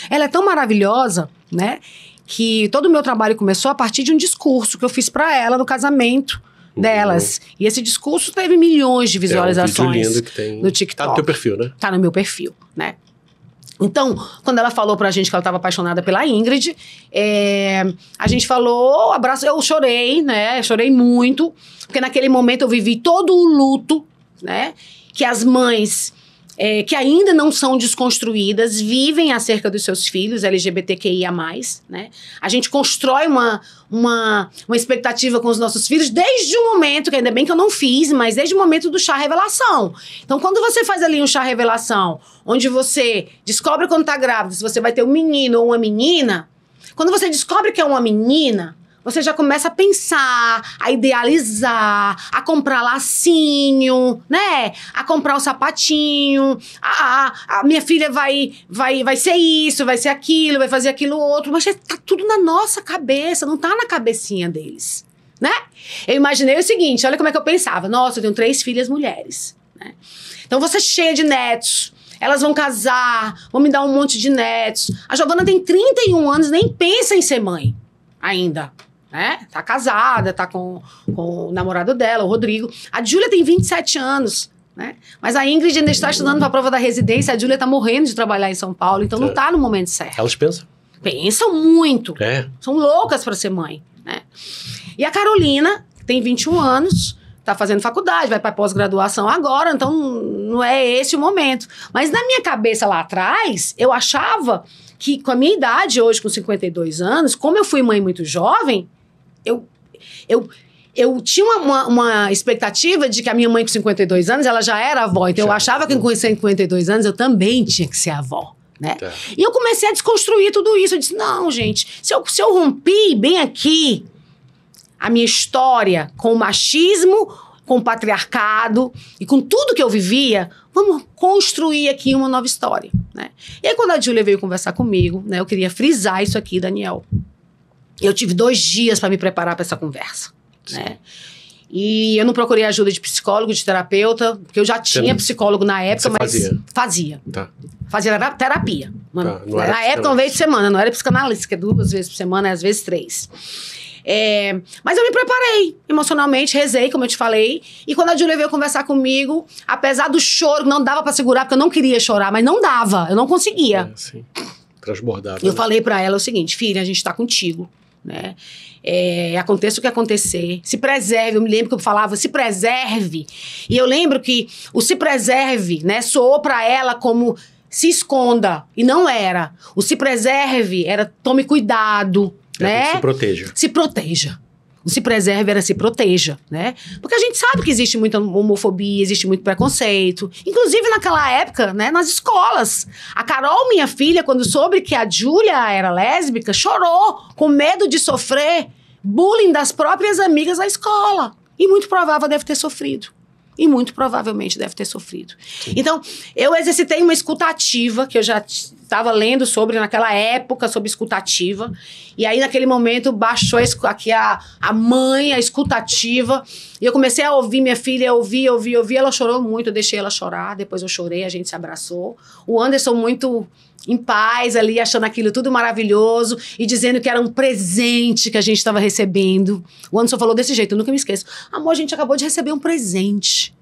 Ela é tão maravilhosa, né? Que todo o meu trabalho começou a partir de um discurso que eu fiz para ela no casamento uhum. delas. Uhum. E esse discurso teve milhões de visualizações. É um lindo que tem... No TikTok. Tá no teu perfil, né? Tá no meu perfil, né? Então, quando ela falou pra gente que ela estava apaixonada pela Ingrid, é, a gente falou, abraço, eu chorei, né? Chorei muito, porque naquele momento eu vivi todo o luto, né? Que as mães é, que ainda não são desconstruídas, vivem acerca dos seus filhos LGBTQIA+, né? A gente constrói uma, uma, uma expectativa com os nossos filhos desde o momento, que ainda bem que eu não fiz, mas desde o momento do chá revelação. Então, quando você faz ali um chá revelação, onde você descobre quando está grávida, se você vai ter um menino ou uma menina, quando você descobre que é uma menina, você já começa a pensar, a idealizar, a comprar lacinho, né? A comprar o sapatinho, a, a, a minha filha vai, vai, vai ser isso, vai ser aquilo, vai fazer aquilo outro. Mas tá tudo na nossa cabeça, não tá na cabecinha deles, né? Eu imaginei o seguinte, olha como é que eu pensava. Nossa, eu tenho três filhas mulheres, né? Então você é cheia de netos, elas vão casar, vão me dar um monte de netos. A Giovana tem 31 anos, nem pensa em ser mãe ainda né? Tá casada, tá com, com o namorado dela, o Rodrigo. A Júlia tem 27 anos. Né? Mas a Ingrid ainda está estudando para a prova da residência, a Júlia está morrendo de trabalhar em São Paulo, então não está é. no momento certo. Elas pensam? Pensam muito. É. São loucas para ser mãe. Né? E a Carolina tem 21 anos, está fazendo faculdade, vai para pós-graduação agora, então não é esse o momento. Mas na minha cabeça lá atrás, eu achava que com a minha idade hoje, com 52 anos, como eu fui mãe muito jovem, eu, eu eu tinha uma, uma, expectativa de que a minha mãe com 52 anos, ela já era avó. Então já. eu achava que com 52 anos eu também tinha que ser avó. Né? Tá. E eu comecei a desconstruir tudo isso. Eu disse, não, gente, se eu, se eu rompi bem aqui a minha história com o machismo, com o patriarcado e com tudo que eu vivia, vamos construir aqui uma nova história. Né? E aí, quando a Júlia veio conversar comigo, né, eu queria frisar isso aqui, Daniel. Eu tive dois dias para me preparar para essa conversa, Sim. né? E eu não procurei ajuda de psicólogo, de terapeuta, porque eu já tinha psicólogo na época, mas fazia. Fazia, tá. fazia terapia. Tá, na época, uma vez por semana, não era psicanalista, que é duas vezes por semana, é às vezes três. É, mas eu me preparei emocionalmente, rezei, como eu te falei. E quando a Júlia veio conversar comigo, apesar do choro, não dava para segurar, porque eu não queria chorar, mas não dava, eu não conseguia. É, sim. Transbordava. Eu né? falei para ela o seguinte: filha, a gente tá contigo né? É, aconteça o que acontecer, se preserve. Eu me lembro que eu falava, se preserve. E eu lembro que o se preserve, né, soou para ela como se esconda e não era. O se preserve era tome cuidado, é né? Se proteja. Se proteja. O se preserve era se proteja, né? Porque a gente sabe que existe muita homofobia, existe muito preconceito. Inclusive naquela época, né, nas escolas. A Carol, minha filha, quando soube que a Júlia era lésbica, chorou com medo de sofrer bullying das próprias amigas da escola. E muito provável deve ter sofrido e muito provavelmente deve ter sofrido. Sim. Então, eu exercitei uma escutativa que eu já estava lendo sobre naquela época, sobre escutativa. E aí, naquele momento, baixou aqui a, a mãe, a escutativa. E eu comecei a ouvir minha filha, ouvir ouvir ouvir Ela chorou muito, eu deixei ela chorar. Depois eu chorei, a gente se abraçou. O Anderson, muito em paz ali, achando aquilo tudo maravilhoso e dizendo que era um presente que a gente estava recebendo. O Anderson falou desse jeito, eu nunca me esqueço. Amor, a gente acabou de receber um presente.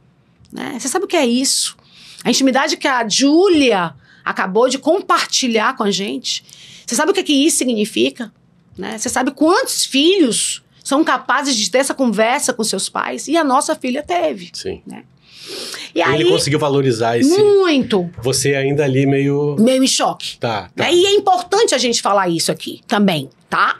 Né? Você sabe o que é isso? A intimidade que a Júlia acabou de compartilhar com a gente. Você sabe o que, é que isso significa? Né? Você sabe quantos filhos são capazes de ter essa conversa com seus pais? E a nossa filha teve. Sim. Né? E Ele conseguiu valorizar esse. Muito. Você ainda ali meio. Meio em choque. Tá. tá. Né? E é importante a gente falar isso aqui também, tá?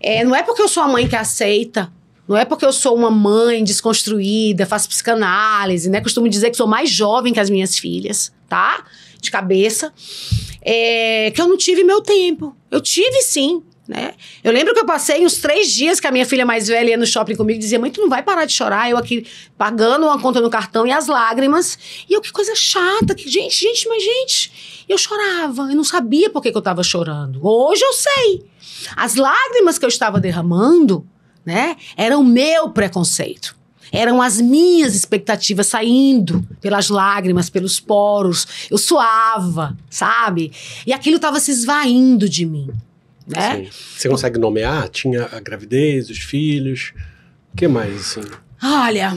É, não é porque eu sou a mãe que aceita, não é porque eu sou uma mãe desconstruída, faço psicanálise, né? Costumo dizer que sou mais jovem que as minhas filhas, tá? De cabeça. É, que eu não tive meu tempo. Eu tive sim né? Eu lembro que eu passei uns três dias que a minha filha mais velha ia no shopping comigo e dizia: Mãe, tu não vai parar de chorar? Eu aqui pagando uma conta no cartão e as lágrimas. E eu, que coisa chata. Que, gente, gente, mas gente. Eu chorava. Eu não sabia por que, que eu estava chorando. Hoje eu sei. As lágrimas que eu estava derramando, né? Eram meu preconceito eram as minhas expectativas saindo pelas lágrimas, pelos poros. Eu suava, sabe? E aquilo estava se esvaindo de mim. É? Sim. Você consegue nomear? Tinha a gravidez, os filhos, o que mais, assim? Olha...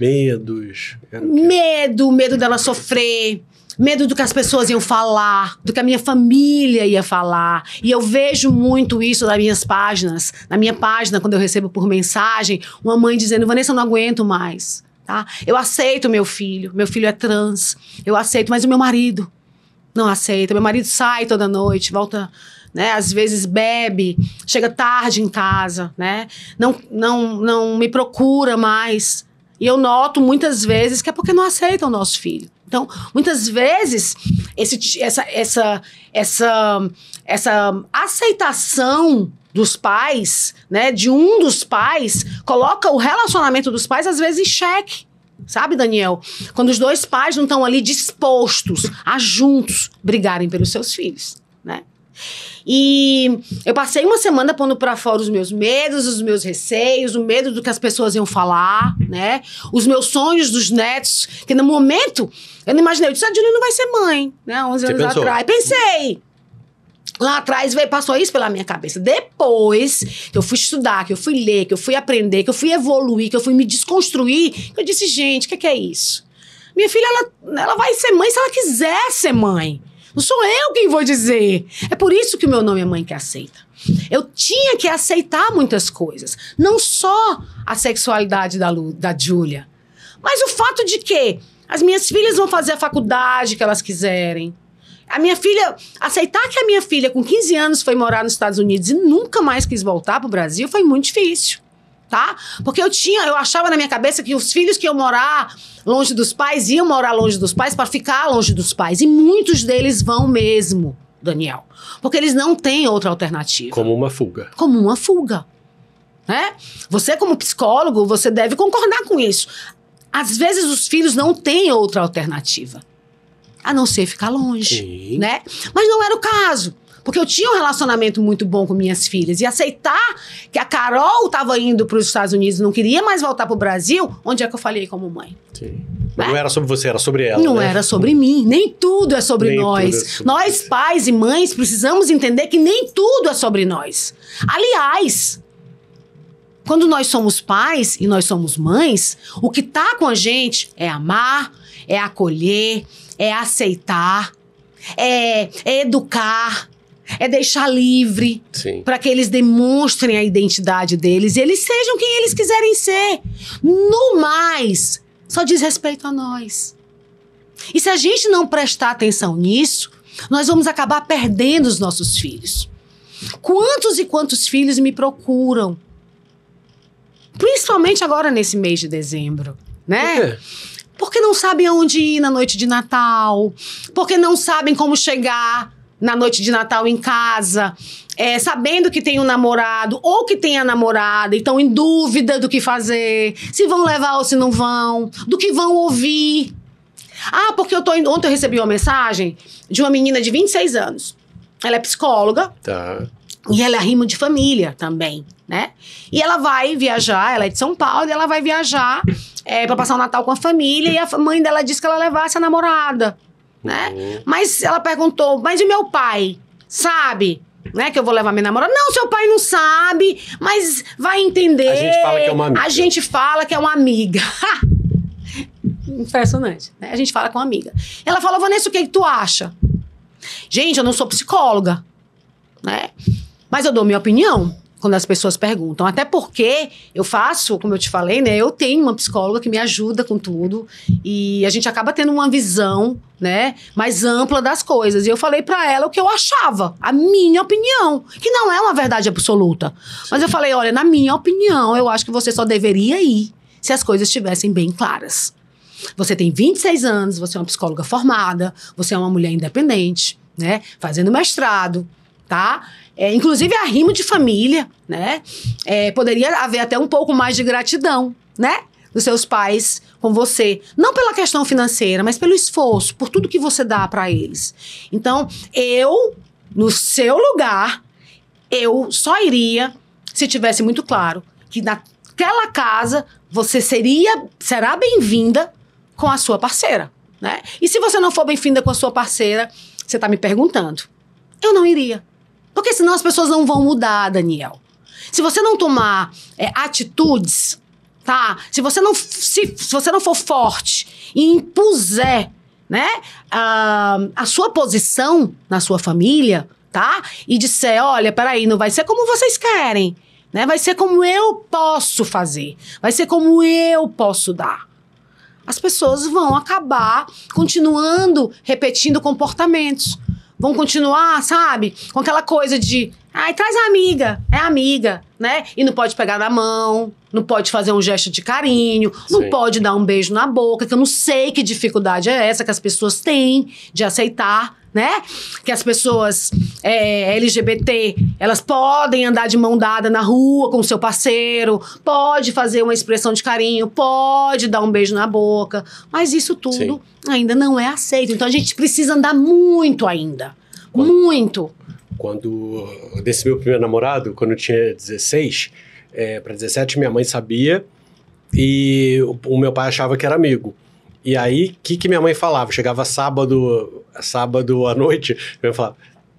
Medos... Medo, medo dela sofrer medo do que as pessoas iam falar, do que a minha família ia falar. E eu vejo muito isso nas minhas páginas. Na minha página, quando eu recebo por mensagem, uma mãe dizendo: Vanessa, eu não aguento mais. Tá? Eu aceito meu filho, meu filho é trans, eu aceito, mas o meu marido não aceita. Meu marido sai toda noite, volta né? Às vezes bebe, chega tarde em casa, né? Não, não, não me procura mais. E eu noto muitas vezes que é porque não aceita o nosso filho. Então, muitas vezes, esse, essa, essa, essa, essa aceitação dos pais, né, de um dos pais, coloca o relacionamento dos pais, às vezes, em xeque. Sabe, Daniel? Quando os dois pais não estão ali dispostos a juntos brigarem pelos seus filhos, né? E eu passei uma semana pondo para fora os meus medos, os meus receios, o medo do que as pessoas iam falar, né? Os meus sonhos dos netos, que no momento eu não imaginei, eu disse, a ah, Julia não vai ser mãe, né? 11 Você anos pensou? atrás. Pensei. Lá atrás veio, passou isso pela minha cabeça. Depois que eu fui estudar, que eu fui ler, que eu fui aprender, que eu fui evoluir, que eu fui me desconstruir, eu disse, gente, o que, que é isso? Minha filha, ela, ela vai ser mãe se ela quiser ser mãe. Não sou eu quem vou dizer. É por isso que o meu nome é Mãe que Aceita. Eu tinha que aceitar muitas coisas. Não só a sexualidade da, Lu, da Júlia, mas o fato de que as minhas filhas vão fazer a faculdade que elas quiserem. A minha filha, aceitar que a minha filha com 15 anos foi morar nos Estados Unidos e nunca mais quis voltar para o Brasil foi muito difícil tá? Porque eu tinha, eu achava na minha cabeça que os filhos que iam morar longe dos pais iam morar longe dos pais para ficar longe dos pais. E muitos deles vão mesmo, Daniel. Porque eles não têm outra alternativa. Como uma fuga. Como uma fuga. Né? Você, como psicólogo, você deve concordar com isso. Às vezes os filhos não têm outra alternativa. A não ser ficar longe, Sim. né? Mas não era o caso. Porque eu tinha um relacionamento muito bom com minhas filhas. E aceitar que a Carol estava indo para os Estados Unidos não queria mais voltar para o Brasil, onde é que eu falei como mãe? Sim. Né? não era sobre você, era sobre ela. Não né? era sobre mim. Nem tudo é sobre nem nós. É sobre nós, pais e mães, precisamos entender que nem tudo é sobre nós. Aliás, quando nós somos pais e nós somos mães, o que tá com a gente é amar, é acolher, é aceitar, é, é educar, é deixar livre para que eles demonstrem a identidade deles e eles sejam quem eles quiserem ser. No mais, só diz respeito a nós. E se a gente não prestar atenção nisso, nós vamos acabar perdendo os nossos filhos. Quantos e quantos filhos me procuram? Principalmente agora nesse mês de dezembro, né? Por porque não sabem aonde ir na noite de Natal, porque não sabem como chegar na noite de Natal em casa, é, sabendo que tem um namorado ou que tem a namorada, então em dúvida do que fazer, se vão levar ou se não vão, do que vão ouvir. Ah, porque eu tô indo, ontem eu recebi uma mensagem de uma menina de 26 anos. Ela é psicóloga. Tá. E ela é rima de família também, né? E ela vai viajar, ela é de São Paulo, e ela vai viajar é, para passar o Natal com a família. E a mãe dela disse que ela levasse a namorada né? Uhum. Mas ela perguntou, mas e meu pai? Sabe? Né, que eu vou levar minha namorada. Não, seu pai não sabe, mas vai entender. A gente fala que é uma amiga. É né? A gente fala que é uma amiga. Impressionante. Né? A gente fala com uma amiga. Ela falou, Vanessa, o que, é que tu acha? Gente, eu não sou psicóloga, né? Mas eu dou minha opinião quando as pessoas perguntam. Até porque eu faço, como eu te falei, né? Eu tenho uma psicóloga que me ajuda com tudo e a gente acaba tendo uma visão, né, mais ampla das coisas. E eu falei para ela o que eu achava, a minha opinião, que não é uma verdade absoluta. Mas eu falei, olha, na minha opinião, eu acho que você só deveria ir se as coisas estivessem bem claras. Você tem 26 anos, você é uma psicóloga formada, você é uma mulher independente, né, fazendo mestrado, tá? É, inclusive, arrimo de família, né? É, poderia haver até um pouco mais de gratidão, né? Dos seus pais com você. Não pela questão financeira, mas pelo esforço, por tudo que você dá para eles. Então, eu, no seu lugar, eu só iria se tivesse muito claro que naquela casa você seria, será bem-vinda com a sua parceira, né? E se você não for bem-vinda com a sua parceira, você está me perguntando. Eu não iria. Porque senão as pessoas não vão mudar, Daniel. Se você não tomar é, atitudes, tá? Se você não se, se você não for forte e impuser, né, a, a sua posição na sua família, tá? E disser, olha, peraí, não vai ser como vocês querem, né? Vai ser como eu posso fazer, vai ser como eu posso dar. As pessoas vão acabar continuando repetindo comportamentos vão continuar, sabe? Com aquela coisa de. Ai, traz a amiga, é amiga, né? E não pode pegar na mão, não pode fazer um gesto de carinho, não Sim. pode dar um beijo na boca, que eu não sei que dificuldade é essa que as pessoas têm de aceitar né? Que as pessoas é, LGBT, elas podem andar de mão dada na rua com o seu parceiro, pode fazer uma expressão de carinho, pode dar um beijo na boca, mas isso tudo Sim. ainda não é aceito. Então a gente precisa andar muito ainda. Quando, muito. Quando desse meu primeiro namorado, quando eu tinha 16, é, para 17, minha mãe sabia e o, o meu pai achava que era amigo. E aí, o que, que minha mãe falava? Chegava sábado, sábado à noite, minha mãe falava,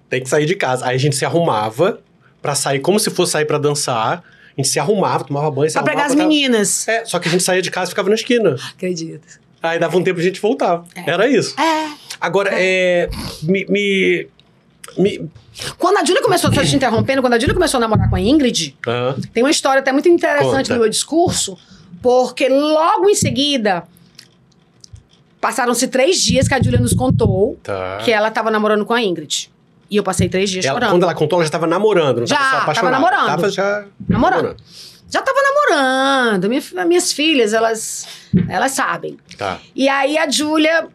tem que sair de casa. Aí a gente se arrumava para sair, como se fosse sair para dançar. A gente se arrumava, tomava banho, se pra arrumava. Pra pegar as meninas. É, só que a gente saía de casa e ficava na esquina. Acredito. Aí dava um tempo a gente voltava. É. Era isso. É. Agora, é. é. me, me me... Quando a Júlia começou, só te interrompendo, quando a Júlia começou a namorar com a Ingrid, uhum. tem uma história até muito interessante Conta. no meu discurso, porque logo em seguida Passaram-se três dias que a Julia nos contou tá. que ela tava namorando com a Ingrid. E eu passei três dias ela, chorando. Quando ela contou, ela já tava namorando, não já, tava apaixonada. Tava namorando. Tava já namorando. namorando. Já tava namorando. Minha, minhas filhas, elas, elas sabem. Tá. E aí a Julia,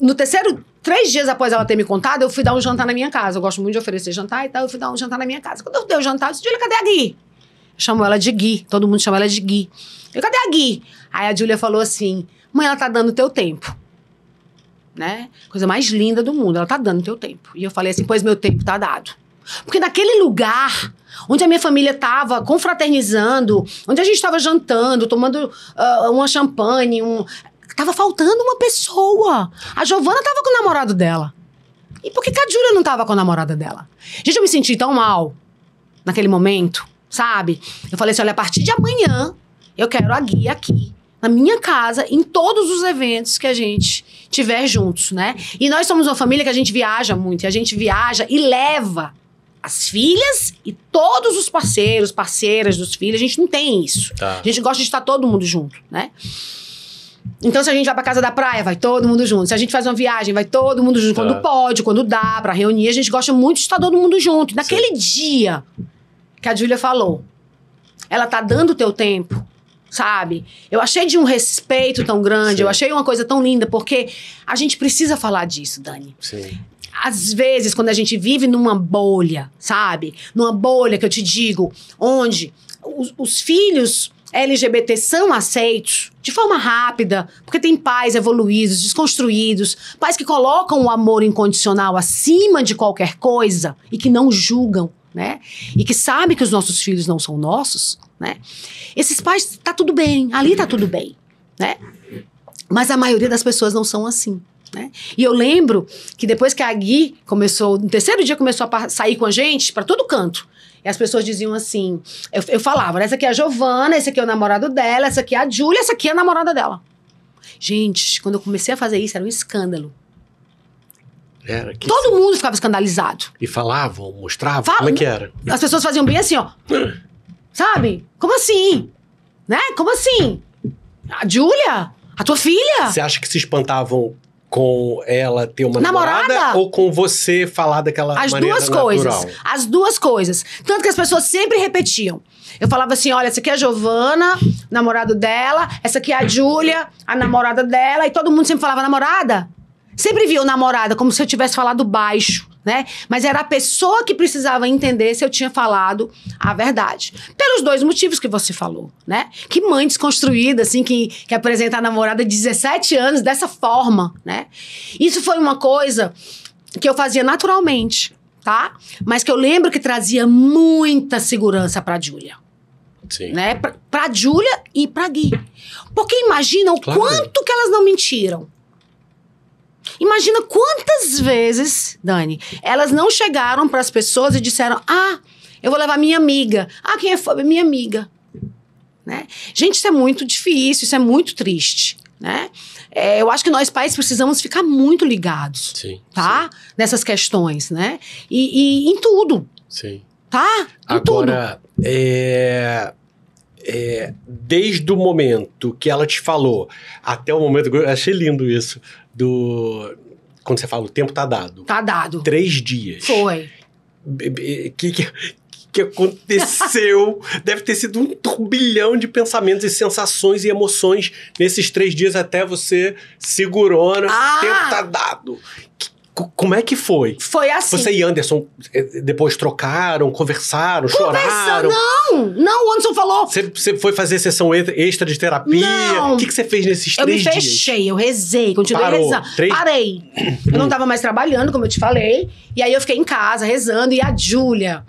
no terceiro Três dias após ela ter me contado, eu fui dar um jantar na minha casa. Eu gosto muito de oferecer jantar e tal. Eu fui dar um jantar na minha casa. Quando eu dei o jantar, eu disse, Julia, cadê a Gui? Chamou ela de Gui. Todo mundo chama ela de Gui. Eu, cadê a Gui? Aí a Julia falou assim, mãe, ela tá dando teu tempo né? Coisa mais linda do mundo. Ela tá dando teu tempo. E eu falei assim: pois meu tempo tá dado. Porque naquele lugar onde a minha família estava confraternizando, onde a gente estava jantando, tomando uh, uma champanhe, um... tava faltando uma pessoa. A Giovana tava com o namorado dela. E por que, que a Júlia não tava com a namorada dela? Gente, eu me senti tão mal naquele momento, sabe? Eu falei assim: olha, a partir de amanhã eu quero a guia aqui na minha casa, em todos os eventos que a gente tiver juntos, né? E nós somos uma família que a gente viaja muito, e a gente viaja e leva as filhas e todos os parceiros, parceiras dos filhos, a gente não tem isso. Tá. A gente gosta de estar todo mundo junto, né? Então, se a gente vai pra casa da praia, vai todo mundo junto. Se a gente faz uma viagem, vai todo mundo junto. Tá. Quando pode, quando dá, pra reunir. A gente gosta muito de estar todo mundo junto. Naquele Sim. dia que a Júlia falou, ela tá dando o teu tempo, sabe? Eu achei de um respeito tão grande, Sim. eu achei uma coisa tão linda, porque a gente precisa falar disso, Dani. Sim. Às vezes, quando a gente vive numa bolha, sabe? Numa bolha que eu te digo, onde os, os filhos LGBT são aceitos de forma rápida, porque tem pais evoluídos, desconstruídos, pais que colocam o amor incondicional acima de qualquer coisa e que não julgam, né? E que sabem que os nossos filhos não são nossos, né? Esses pais, tá tudo bem, ali tá tudo bem, né? Mas a maioria das pessoas não são assim. Né? E eu lembro que depois que a Gui começou, no terceiro dia começou a sair com a gente para todo canto. E as pessoas diziam assim: eu, eu falava, essa aqui é a Giovana, esse aqui é o namorado dela, essa aqui é a Júlia, essa aqui é a namorada dela. Gente, quando eu comecei a fazer isso, era um escândalo. Era, Todo mundo ficava escandalizado. E falavam, mostravam? Fala, como é que era? As pessoas faziam bem assim, ó. Sabe? Como assim? Né? Como assim? A Júlia? A tua filha? Você acha que se espantavam com ela ter uma namorada, namorada, ou com você falar daquela as maneira duas natural. coisas as duas coisas tanto que as pessoas sempre repetiam eu falava assim olha essa aqui é a Giovana namorado dela essa aqui é a Júlia a namorada dela e todo mundo sempre falava namorada sempre viu namorada como se eu tivesse falado baixo né? Mas era a pessoa que precisava entender se eu tinha falado a verdade. Pelos dois motivos que você falou, né? Que mãe desconstruída, assim, que, que apresenta a namorada de 17 anos dessa forma, né? Isso foi uma coisa que eu fazia naturalmente, tá? Mas que eu lembro que trazia muita segurança pra Júlia. Sim. Né? Pra, pra Júlia e pra Gui. Porque imagina o claro. quanto que elas não mentiram. Imagina quantas vezes, Dani, elas não chegaram para as pessoas e disseram: Ah, eu vou levar minha amiga. Ah, quem é fome? Minha amiga. Né? Gente, isso é muito difícil, isso é muito triste. Né? É, eu acho que nós pais precisamos ficar muito ligados, sim, tá? Sim. Nessas questões, né? E, e em tudo. Sim. Tá? Em Agora, tudo. É... É, desde o momento que ela te falou até o momento. Achei lindo isso do. Quando você fala, o tempo tá dado. Tá dado. Três dias. Foi. Que, que, que aconteceu. Deve ter sido um turbilhão de pensamentos e sensações e emoções nesses três dias até você segurou. Né? Ah! Tempo tá dado. Que, como é que foi? Foi assim. Você e Anderson eh, depois trocaram, conversaram, Conversa, choraram? Não, não, o Anderson falou. Você, você foi fazer sessão extra de terapia? Não. O que, que você fez nesses três dias? Eu me fechei, dias? eu rezei, continuei Parou. rezando. Três... Parei. eu não tava mais trabalhando, como eu te falei. E aí eu fiquei em casa rezando. E a Júlia,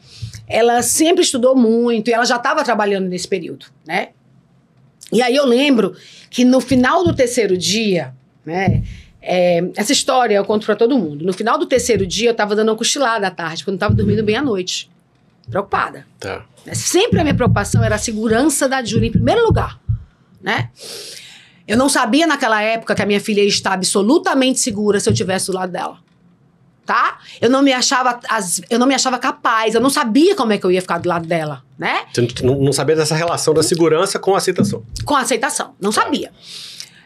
ela sempre estudou muito e ela já estava trabalhando nesse período, né? E aí eu lembro que no final do terceiro dia, né? É, essa história eu conto para todo mundo. No final do terceiro dia, eu tava dando uma cochilada à tarde, porque eu não tava dormindo bem à noite. Preocupada. Tá. Né? Sempre a minha preocupação era a segurança da Júlia em primeiro lugar, né? Eu não sabia naquela época que a minha filha ia estar absolutamente segura se eu tivesse do lado dela. Tá? Eu não me achava as, eu não me achava capaz, eu não sabia como é que eu ia ficar do lado dela, né? Você não, não sabia dessa relação da segurança com a aceitação. Com a aceitação, não tá. sabia.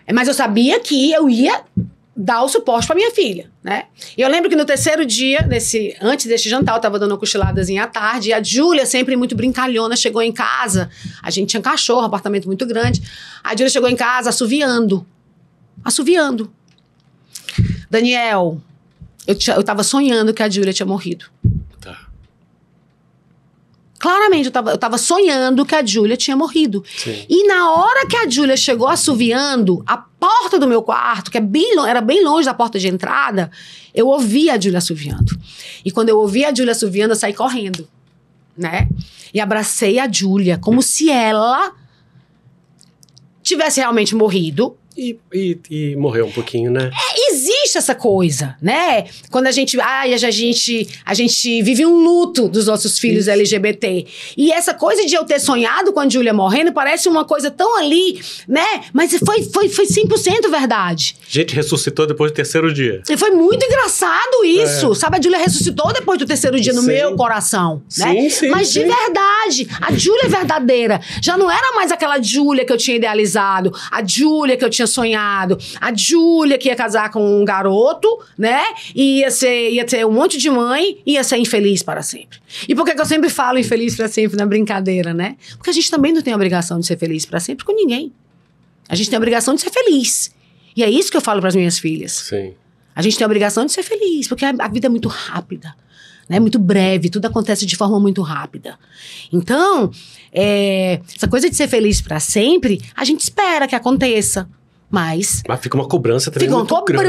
É, mas eu sabia que eu ia dar o suporte para minha filha, né? E eu lembro que no terceiro dia, nesse, antes deste jantar, eu estava dando uma cochiladazinha à tarde, e a Júlia, sempre muito brincalhona, chegou em casa. A gente tinha um cachorro, um apartamento muito grande. A Júlia chegou em casa assoviando. Assoviando. Daniel, eu, eu tava sonhando que a Júlia tinha morrido. Claramente, eu tava, eu tava sonhando que a Júlia tinha morrido. Sim. E na hora que a Júlia chegou assoviando, a porta do meu quarto, que é bem, era bem longe da porta de entrada, eu ouvi a Júlia assoviando. E quando eu ouvi a Júlia assoviando, eu saí correndo, né? E abracei a Júlia, como se ela tivesse realmente morrido. E, e, e, morreu um pouquinho, né? É, existe essa coisa, né? Quando a gente, ai, a gente, a gente vive um luto dos nossos filhos Isso. LGBT. E essa coisa de eu ter sonhado com a Júlia morrendo parece uma coisa tão ali, né? Mas foi foi foi 100% verdade. gente, ressuscitou depois do terceiro dia. E foi muito engraçado é. isso. É. Sabe, a Júlia ressuscitou depois do terceiro dia no sim. meu coração, sim, né? Sim, Mas sim. de verdade, a Júlia é verdadeira já não era mais aquela Júlia que eu tinha idealizado, a Júlia que eu tinha sonhado, a Júlia que ia casar com um garoto garoto, né? E ia ser, ia ter um monte de mãe e ia ser infeliz para sempre. E por que, eu sempre falo infeliz para sempre na brincadeira, né? Porque a gente também não tem a obrigação de ser feliz para sempre com ninguém. A gente tem a obrigação de ser feliz. E é isso que eu falo para as minhas filhas. Sim. A gente tem a obrigação de ser feliz, porque a, a vida é muito rápida né? Muito breve, tudo acontece de forma muito rápida. Então, é, essa coisa de ser feliz para sempre, a gente espera que aconteça. Mas. Mas fica uma cobrança também. Fica uma cobrança,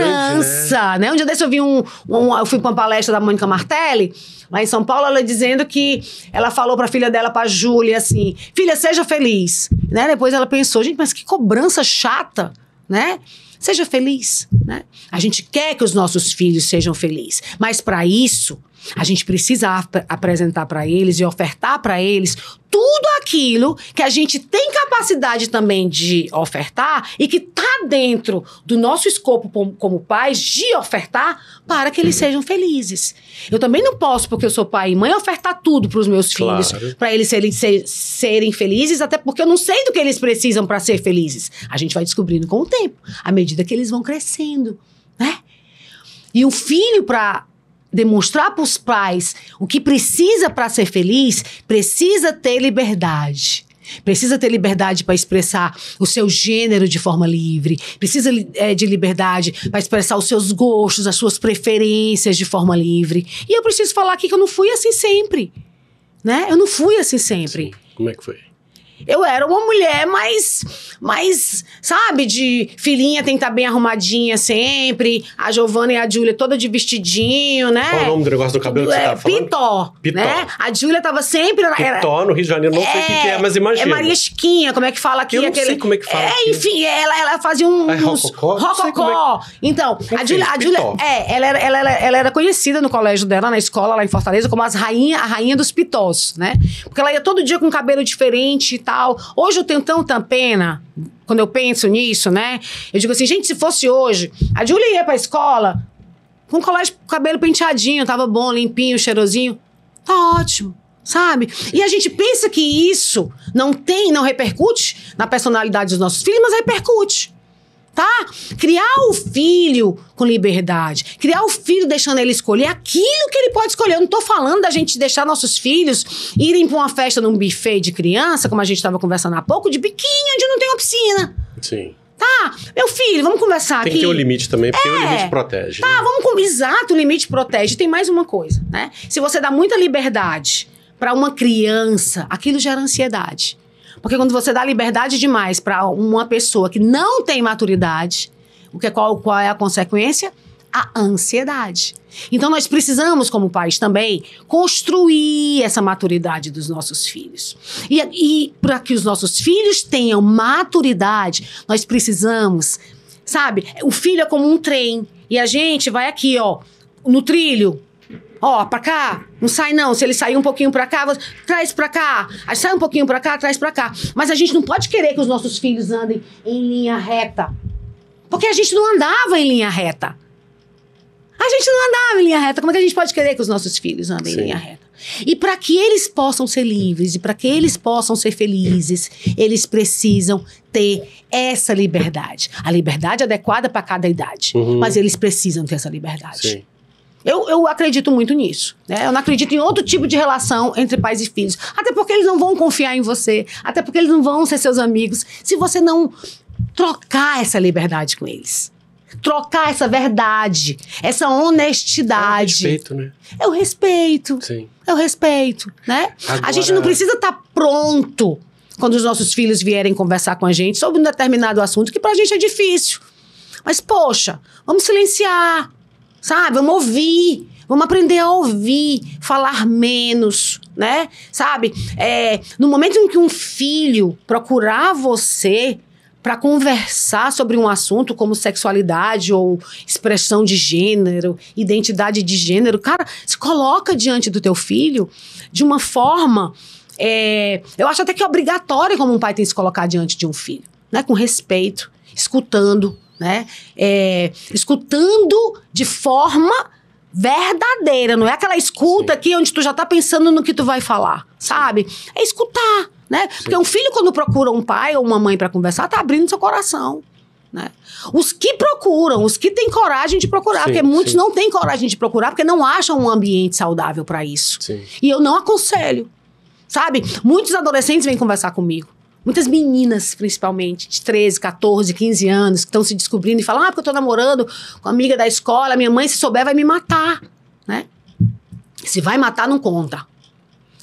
grande, né? né? Um dia desse eu vi um, um, Eu fui pra uma palestra da Mônica Martelli, lá em São Paulo, ela dizendo que ela falou pra filha dela, pra Júlia, assim: filha, seja feliz. Né? Depois ela pensou, gente, mas que cobrança chata, né? Seja feliz, né? A gente quer que os nossos filhos sejam felizes, mas para isso a gente precisa ap apresentar para eles e ofertar para eles tudo aquilo que a gente tem capacidade também de ofertar e que tá dentro do nosso escopo como, como pais de ofertar para que eles sejam felizes. Eu também não posso, porque eu sou pai e mãe, ofertar tudo para os meus claro. filhos, para eles serem, ser, serem felizes, até porque eu não sei do que eles precisam para ser felizes. A gente vai descobrindo com o tempo, à medida que eles vão crescendo, né? E o filho, para demonstrar para os pais o que precisa para ser feliz, precisa ter liberdade. Precisa ter liberdade para expressar o seu gênero de forma livre. Precisa é, de liberdade para expressar os seus gostos, as suas preferências de forma livre. E eu preciso falar aqui que eu não fui assim sempre. Né? Eu não fui assim sempre. Sim. Como é que foi? Eu era uma mulher mais, mais, sabe, de filhinha tem que estar tá bem arrumadinha sempre. A Giovana e a Júlia toda de vestidinho, né? Qual o nome do negócio do cabelo que você é, tava falando? Pitó. Pitó. Né? A Júlia tava sempre. Era... Pitó no Rio de Janeiro, não é, sei o que, é, mas imagina. É, é Maria Chiquinha, como é que fala aqui? Eu não aquele... sei como é que fala. É, aqui. enfim, ela, ela fazia um. É, uns... Rococó? Rococó. Então, Enfim, a Júlia. A Júlia é, ela era, ela, era, ela era conhecida no colégio dela, na escola lá em Fortaleza, como as rainha, a rainha dos pitós, né? Porque ela ia todo dia com cabelo diferente tal. Hoje eu tenho tanta pena quando eu penso nisso, né? Eu digo assim, gente, se fosse hoje, a Julia ia pra escola com colégio, cabelo penteadinho, tava bom, limpinho, cheirosinho. Tá ótimo, sabe? E a gente pensa que isso não tem, não repercute na personalidade dos nossos filhos, mas repercute tá? Criar o filho com liberdade. Criar o filho deixando ele escolher aquilo que ele pode escolher. Eu não tô falando da gente deixar nossos filhos irem pra uma festa num buffet de criança, como a gente tava conversando há pouco, de biquinho, onde não tem uma piscina. Sim. Tá, meu filho, vamos conversar tem aqui. Tem que ter um limite também, porque é, o limite protege. Tá, né? vamos com... Exato, o limite protege. Tem mais uma coisa, né? Se você dá muita liberdade para uma criança, aquilo gera ansiedade. Porque quando você dá liberdade demais para uma pessoa que não tem maturidade, o que é qual, qual é a consequência? A ansiedade. Então nós precisamos, como pais também, construir essa maturidade dos nossos filhos. E, e para que os nossos filhos tenham maturidade, nós precisamos, sabe? O filho é como um trem e a gente vai aqui, ó, no trilho, Ó, oh, pra cá, não sai não. Se ele sair um pouquinho pra cá, você... traz pra cá. Aí sai um pouquinho pra cá, traz pra cá. Mas a gente não pode querer que os nossos filhos andem em linha reta. Porque a gente não andava em linha reta. A gente não andava em linha reta. Como é que a gente pode querer que os nossos filhos andem Sim. em linha reta? E para que eles possam ser livres e para que eles possam ser felizes, eles precisam ter essa liberdade. A liberdade adequada para cada idade. Uhum. Mas eles precisam ter essa liberdade. Sim. Eu, eu acredito muito nisso. Né? Eu não acredito em outro tipo de relação entre pais e filhos. Até porque eles não vão confiar em você. Até porque eles não vão ser seus amigos. Se você não trocar essa liberdade com eles. Trocar essa verdade, essa honestidade. É o respeito, né? É o respeito. Sim. É o respeito, né? Agora... A gente não precisa estar tá pronto quando os nossos filhos vierem conversar com a gente sobre um determinado assunto que pra gente é difícil. Mas, poxa, vamos silenciar, sabe? Vamos ouvir. Vamos aprender a ouvir, falar menos, né? Sabe? É, no momento em que um filho procurar você para conversar sobre um assunto como sexualidade ou expressão de gênero, identidade de gênero, cara, se coloca diante do teu filho de uma forma. É, eu acho até que é obrigatório como um pai tem que se colocar diante de um filho, né? Com respeito, escutando, né? É, escutando de forma verdadeira, não é aquela escuta Sim. aqui onde tu já tá pensando no que tu vai falar, sabe? É escutar, né? Sim. Porque um filho quando procura um pai ou uma mãe para conversar, tá abrindo seu coração. Né? Os que procuram, os que têm coragem de procurar, sim, porque muitos sim. não têm coragem de procurar porque não acham um ambiente saudável para isso. Sim. E eu não aconselho. Sabe? Muitos adolescentes vêm conversar comigo. Muitas meninas, principalmente, de 13, 14, 15 anos, que estão se descobrindo e falam: ah, porque eu tô namorando com uma amiga da escola, minha mãe, se souber, vai me matar, né? Se vai matar, não conta.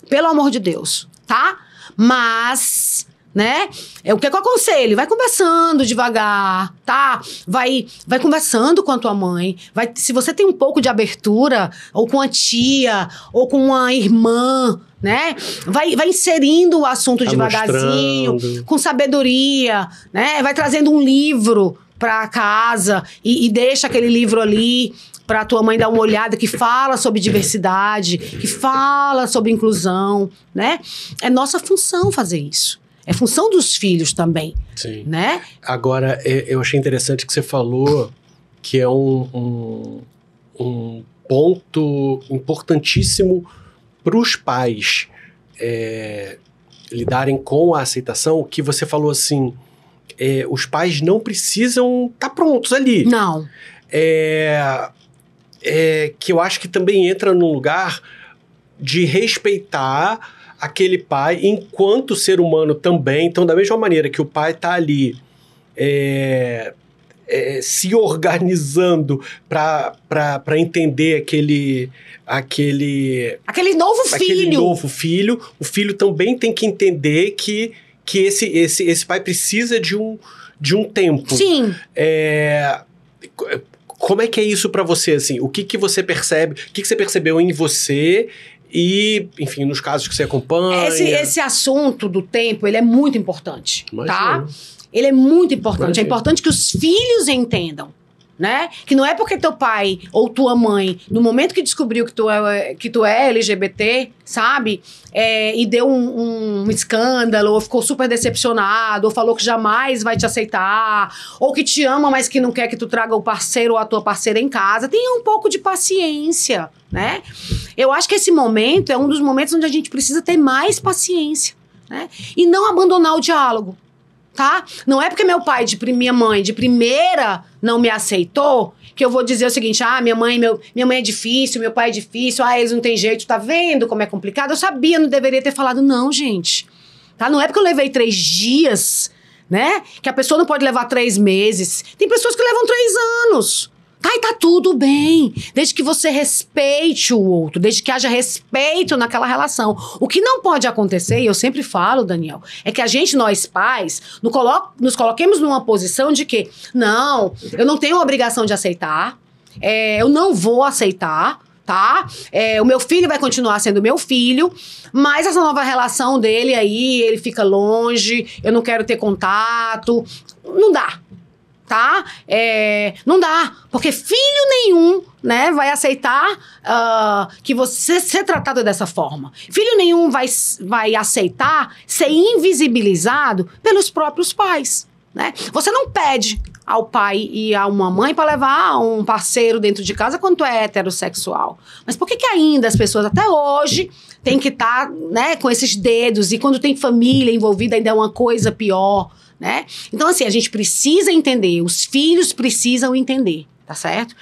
Pelo amor de Deus, tá? Mas né? É o que, é que eu aconselho? Vai conversando devagar, tá? Vai, vai conversando com a tua mãe. Vai, se você tem um pouco de abertura, ou com a tia, ou com a irmã, né? Vai, vai inserindo o assunto tá devagarzinho, mostrando. com sabedoria, né? Vai trazendo um livro para casa e, e deixa aquele livro ali para a tua mãe dar uma olhada que fala sobre diversidade, que fala sobre inclusão, né? É nossa função fazer isso. É função dos filhos também. Sim. Né? Agora, é, eu achei interessante que você falou que é um, um, um ponto importantíssimo para os pais é, lidarem com a aceitação, que você falou assim, é, os pais não precisam estar tá prontos ali. Não. É, é, que eu acho que também entra num lugar de respeitar aquele pai, enquanto ser humano também, então, da mesma maneira que o pai está ali é, é, se organizando para entender aquele aquele aquele novo aquele novo filho o filho também tem que entender que, que esse, esse esse pai precisa de um de um tempo sim é, como é que é isso para você assim o que que você percebe o que, que você percebeu em você e, enfim, nos casos que você acompanha. Esse, esse assunto do tempo, ele é muito importante, Imagina. tá? Ele é muito importante. Imagina. É importante que os filhos entendam né? Que não é porque teu pai ou tua mãe, no momento que descobriu que tu é, que tu é LGBT, sabe? É, e deu um, um, escândalo, ou ficou super decepcionado, ou falou que jamais vai te aceitar, ou que te ama, mas que não quer que tu traga o parceiro ou a tua parceira em casa. Tenha um pouco de paciência, né? Eu acho que esse momento é um dos momentos onde a gente precisa ter mais paciência, né? E não abandonar o diálogo tá? Não é porque meu pai de minha mãe de primeira não me aceitou que eu vou dizer o seguinte: "Ah, minha mãe, meu, minha mãe é difícil, meu pai é difícil, ah, eles não tem jeito, tá vendo como é complicado?". Eu sabia, não deveria ter falado não, gente. Tá? Não é porque eu levei três dias, né? Que a pessoa não pode levar três meses. Tem pessoas que levam três anos. Tá, e tá tudo bem. Desde que você respeite o outro, desde que haja respeito naquela relação. O que não pode acontecer, e eu sempre falo, Daniel, é que a gente, nós pais, colo nos coloquemos numa posição de que, não, eu não tenho obrigação de aceitar, é, eu não vou aceitar, tá? É, o meu filho vai continuar sendo meu filho, mas essa nova relação dele aí, ele fica longe, eu não quero ter contato. Não dá tá? É, não dá, porque filho nenhum né, vai aceitar uh, que você ser tratado dessa forma. Filho nenhum vai, vai aceitar ser invisibilizado pelos próprios pais. Né? Você não pede ao pai e a uma mãe para levar um parceiro dentro de casa quando é heterossexual. Mas por que, que ainda as pessoas até hoje têm que estar tá, né, com esses dedos e quando tem família envolvida ainda é uma coisa pior? né? Então, assim, a gente precisa entender, os filhos precisam entender, tá certo?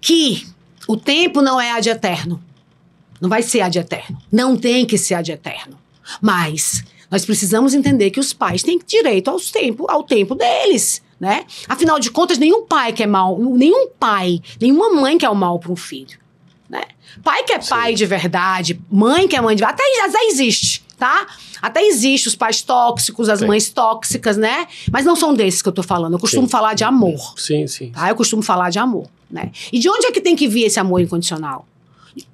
Que o tempo não é ad eterno. Não vai ser ad eterno. Não tem que ser ad eterno. Mas nós precisamos entender que os pais têm direito ao tempo, ao tempo deles. Né? Afinal de contas, nenhum pai quer é mal, nenhum pai, nenhuma mãe quer é o mal para um filho. Né? Pai que é pai Sim. de verdade, mãe que é mãe de verdade, até, até existe tá? Até existe os pais tóxicos, as sim. mães tóxicas, né? Mas não são desses que eu tô falando. Eu costumo sim. falar de amor. Sim, sim. Tá? Eu costumo falar de amor, né? E de onde é que tem que vir esse amor incondicional?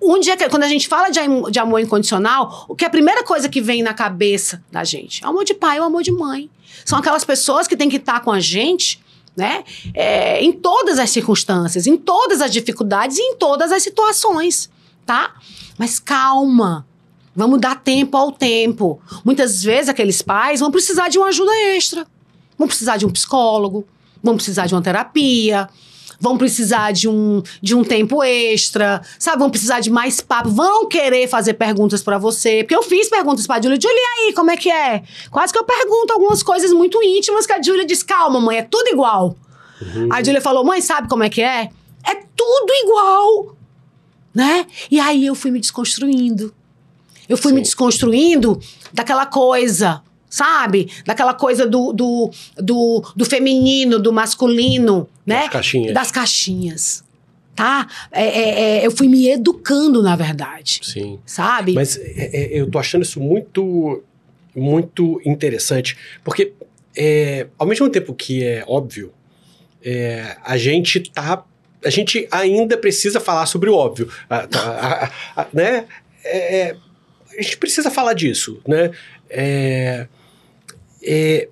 Onde é que, quando a gente fala de, de amor incondicional, o que é a primeira coisa que vem na cabeça da gente? É o amor de pai, é o amor de mãe. São aquelas pessoas que têm que estar tá com a gente né? É, em todas as circunstâncias, em todas as dificuldades e em todas as situações, tá? Mas calma, Vamos dar tempo ao tempo. Muitas vezes aqueles pais vão precisar de uma ajuda extra. Vão precisar de um psicólogo, vão precisar de uma terapia, vão precisar de um, de um tempo extra, sabe? Vão precisar de mais papo, vão querer fazer perguntas para você. Porque eu fiz perguntas pra Júlia. Júlia, aí, como é que é? Quase que eu pergunto algumas coisas muito íntimas que a Júlia diz: calma, mãe, é tudo igual. Uhum. A Júlia falou: mãe, sabe como é que é? É tudo igual. Né? E aí eu fui me desconstruindo. Eu fui Sim. me desconstruindo daquela coisa, sabe? Daquela coisa do, do, do, do feminino, do masculino, né? Das caixinhas. Das caixinhas tá? É, é, é, eu fui me educando, na verdade. Sim. Sabe? Mas é, é, eu tô achando isso muito, muito interessante, porque é, ao mesmo tempo que é óbvio, a gente tá. A gente ainda precisa falar sobre o óbvio. A, tá, a, a, né? a gente precisa falar disso, né? É, é,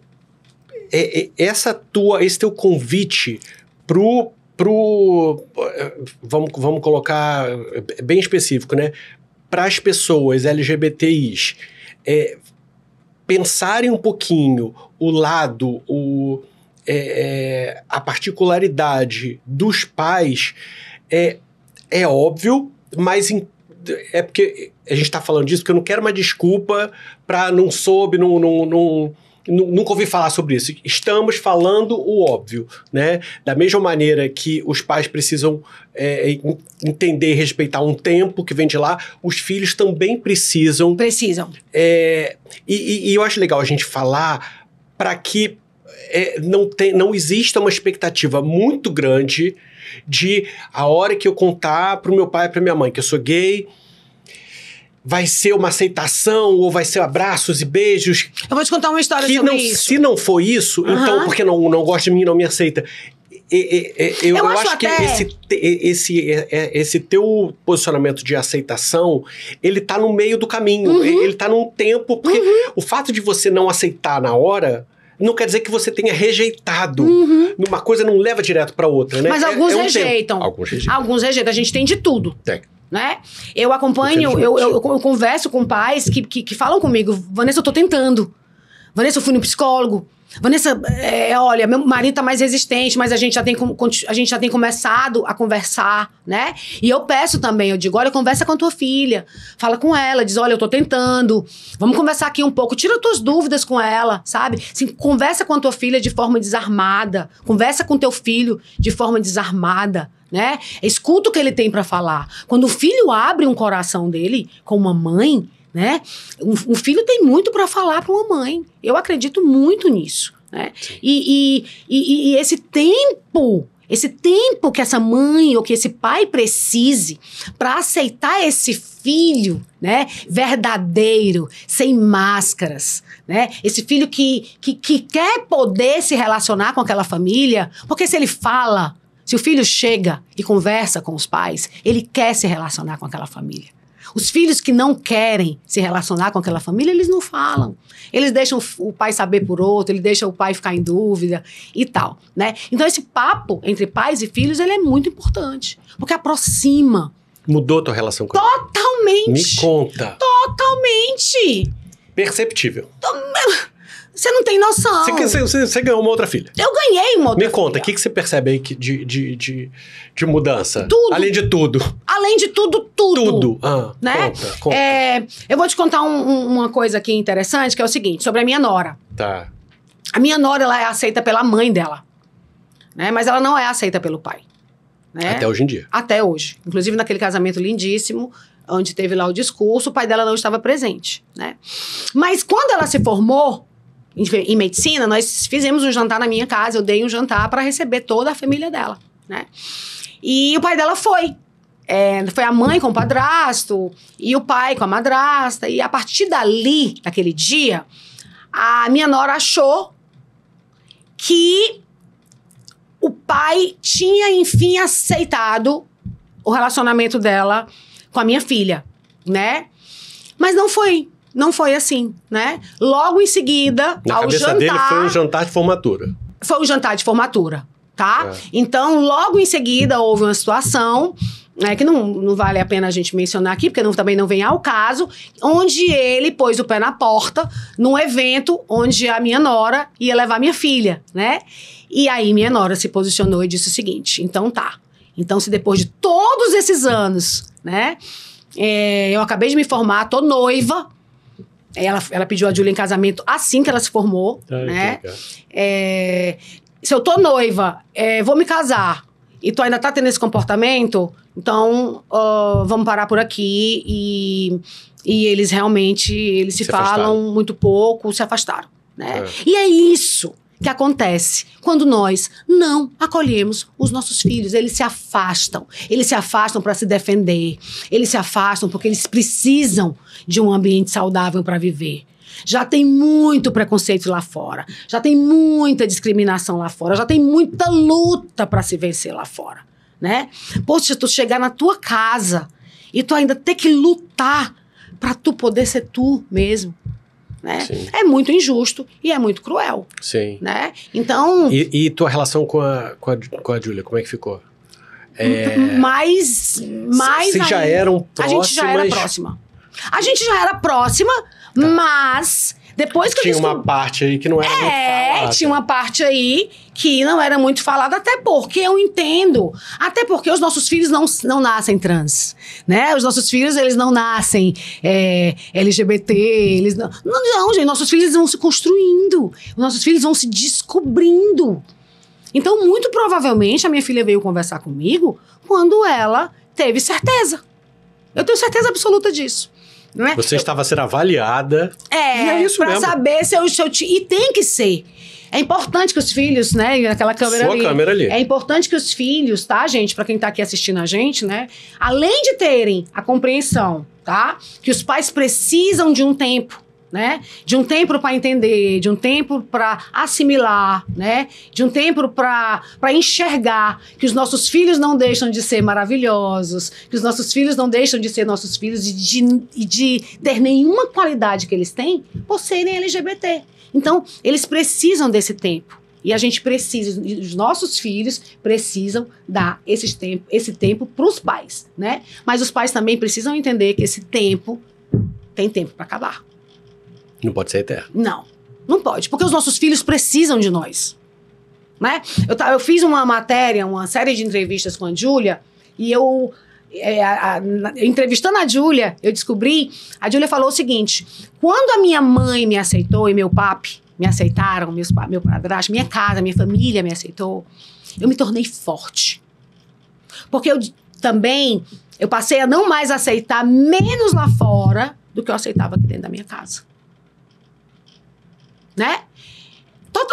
é, é, essa tua, esse teu convite pro, pro é, vamos, vamos colocar bem específico, né? Para as pessoas LGBTIs é, pensarem um pouquinho o lado, o, a particularidade dos pais é, é óbvio, mas em é porque a gente está falando disso porque eu não quero uma desculpa para não soube, não, não, não nunca ouvi falar sobre isso. Estamos falando o óbvio, né? Da mesma maneira que os pais precisam é, entender e respeitar um tempo que vem de lá, os filhos também precisam. Precisam. É, e, e, eu acho legal a gente falar para que é, não, tem, não exista uma expectativa muito grande de a hora que eu contar para o meu pai e para minha mãe que eu sou gay vai ser uma aceitação ou vai ser abraços e beijos. Eu vou te contar uma história que sobre não, isso. Se não for isso, uhum. então porque não, não gosta de mim, não me aceita. eu, eu, acho, acho que até... esse, esse, esse teu posicionamento de aceitação, ele tá no meio do caminho. Uhum. Ele tá num tempo. Porque uhum. o fato de você não aceitar na hora não quer dizer que você tenha rejeitado. Uhum. Uma coisa não leva direto para outra, né? Mas é, alguns, é, é um rejeitam. alguns, rejeitam. alguns rejeitam. A gente tem de tudo. Tem né? Eu acompanho, é eu, eu, eu, eu, converso com pais que, que, que falam comigo, Vanessa, eu tô tentando. Vanessa, eu fui no psicólogo. Vanessa, é, é, olha, meu marido tá mais resistente, mas a gente, já tem, a gente já tem começado a conversar, né? E eu peço também, eu digo, olha, conversa com a tua filha, fala com ela, diz, olha, eu tô tentando, vamos conversar aqui um pouco, tira tuas dúvidas com ela, sabe? Assim, conversa com a tua filha de forma desarmada, conversa com teu filho de forma desarmada, né? Escuta o que ele tem para falar. Quando o filho abre um coração dele com uma mãe, né? Um, um filho tem muito para falar para uma mãe. Eu acredito muito nisso, né? E, e, e, e esse tempo esse tempo que essa mãe ou que esse pai precise para aceitar esse filho, né, verdadeiro, sem máscaras, né? Esse filho que, que, que quer poder se relacionar com aquela família, porque se ele fala, se o filho chega e conversa com os pais, ele quer se relacionar com aquela família. Os filhos que não querem se relacionar com aquela família, eles não falam. Eles deixam o pai saber por outro, ele deixa o pai ficar em dúvida e tal, né? Então esse papo entre pais e filhos, ele é muito importante, porque aproxima. Mudou a tua relação com Totalmente. Me conta. Totalmente. Perceptível. Totalmente. Você não tem noção. Você, você, você, ganhou uma outra filha. Eu ganhei uma outra Me conta, o que, que você percebe aí de, de, de, de, mudança? Tudo. Além de tudo. Além de tudo, tudo. Tudo. Ah, né? Conta, conta. É, eu vou te contar um, um, uma coisa aqui interessante, que é o seguinte, sobre a minha nora. Tá. A minha nora, ela é aceita pela mãe dela. Né? Mas ela não é aceita pelo pai. Né? Até hoje em dia. Até hoje. Inclusive naquele casamento lindíssimo, onde teve lá o discurso, o pai dela não estava presente, né? Mas quando ela se formou, em medicina, nós fizemos um jantar na minha casa, eu dei um jantar para receber toda a família dela, né? E o pai dela foi. É, foi a mãe com o padrasto e o pai com a madrasta. E a partir dali, daquele dia, a minha nora achou que o pai tinha, enfim, aceitado o relacionamento dela com a minha filha, né? Mas não foi não foi assim, né? Logo em seguida, Na ao cabeça jantar. Dele foi um jantar de formatura. Foi um jantar de formatura, tá? É. Então, logo em seguida, houve uma situação. né? que não, não vale a pena a gente mencionar aqui, porque não, também não vem ao caso, onde ele pôs o pé na porta num evento onde a minha nora ia levar minha filha, né? E aí minha nora se posicionou e disse o seguinte: então tá. Então, se depois de todos esses anos, né? É, eu acabei de me formar, tô noiva, ela, ela pediu a Júlia em casamento assim que ela se formou, Ai, né? É, se eu tô noiva, é, vou me casar, e tu ainda tá tendo esse comportamento, então uh, vamos parar por aqui. E, e eles realmente, eles se, se falam muito pouco, se afastaram, né? É. E é isso que acontece quando nós não acolhemos os nossos filhos. Eles se afastam. Eles se afastam para se defender. Eles se afastam porque eles precisam de um ambiente saudável para viver. Já tem muito preconceito lá fora, já tem muita discriminação lá fora, já tem muita luta para se vencer lá fora, né? Poxa, tu chegar na tua casa e tu ainda ter que lutar para tu poder ser tu mesmo, né? É muito injusto e é muito cruel. Sim. Né? Então. E, e tua relação com a, com a, com a Júlia, como é que ficou? É... Mais. mais Vocês já eram próximas? A gente já era próxima. A gente já era próxima, tá. mas depois que tinha uma parte aí que não era é, muito falada. É, tinha uma parte aí que não era muito falada, até porque eu entendo. Até porque os nossos filhos não, não nascem trans, né? Os nossos filhos, eles não nascem é, LGBT, eles não... não... Não, gente, nossos filhos vão se construindo. Nossos filhos vão se descobrindo. Então, muito provavelmente, a minha filha veio conversar comigo quando ela teve certeza. Eu tenho certeza absoluta disso. É? Você estava sendo avaliada. É, é isso pra saber se eu, se eu te, E tem que ser. É importante que os filhos, né, naquela câmera Sua ali. câmera ali. É importante que os filhos, tá, gente, para quem tá aqui assistindo a gente, né, além de terem a compreensão, tá, que os pais precisam de um tempo né? De um tempo para entender, de um tempo para assimilar, né? De um tempo para enxergar que os nossos filhos não deixam de ser maravilhosos, que os nossos filhos não deixam de ser nossos filhos e de, de ter nenhuma qualidade que eles têm por serem LGBT. Então, eles precisam desse tempo. E a gente precisa, os nossos filhos precisam dar tempo, esse tempo para os pais, né? Mas os pais também precisam entender que esse tempo tem tempo para acabar. Não pode ser eterno. Não, não pode, porque os nossos filhos precisam de nós. Né? Eu, eu fiz uma matéria, uma série de entrevistas com a Júlia, e eu é, a, a, entrevistando a Júlia, eu descobri, a Júlia falou o seguinte: quando a minha mãe me aceitou e meu papi me aceitaram, meus, meu padrasto, minha casa, minha família me aceitou, eu me tornei forte. Porque eu também eu passei a não mais aceitar menos lá fora do que eu aceitava aqui dentro da minha casa.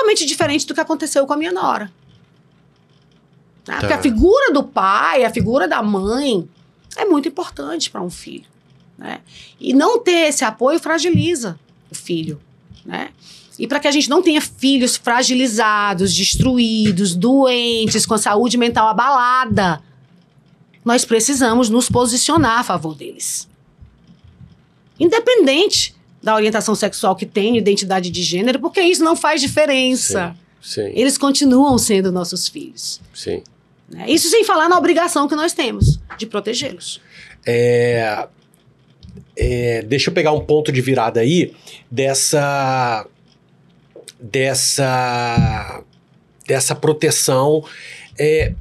totalmente diferente do que aconteceu com a minha nora. Tá. Porque a tá. figura do pai, a figura da mãe é muito importante para um filho. Né? E não ter esse apoio fragiliza o filho. Né? E para que a gente não tenha filhos fragilizados, destruídos, doentes, com a saúde mental abalada, nós precisamos nos posicionar a favor deles. Independente da orientação sexual que tem, identidade de gênero, porque isso não faz diferença. Sim, sim. Eles continuam sendo nossos filhos. Sim. Né? Isso sem falar na obrigação que nós temos de protegê-los. É, é, deixa eu pegar um ponto de virada aí dessa dessa dessa proteção. É,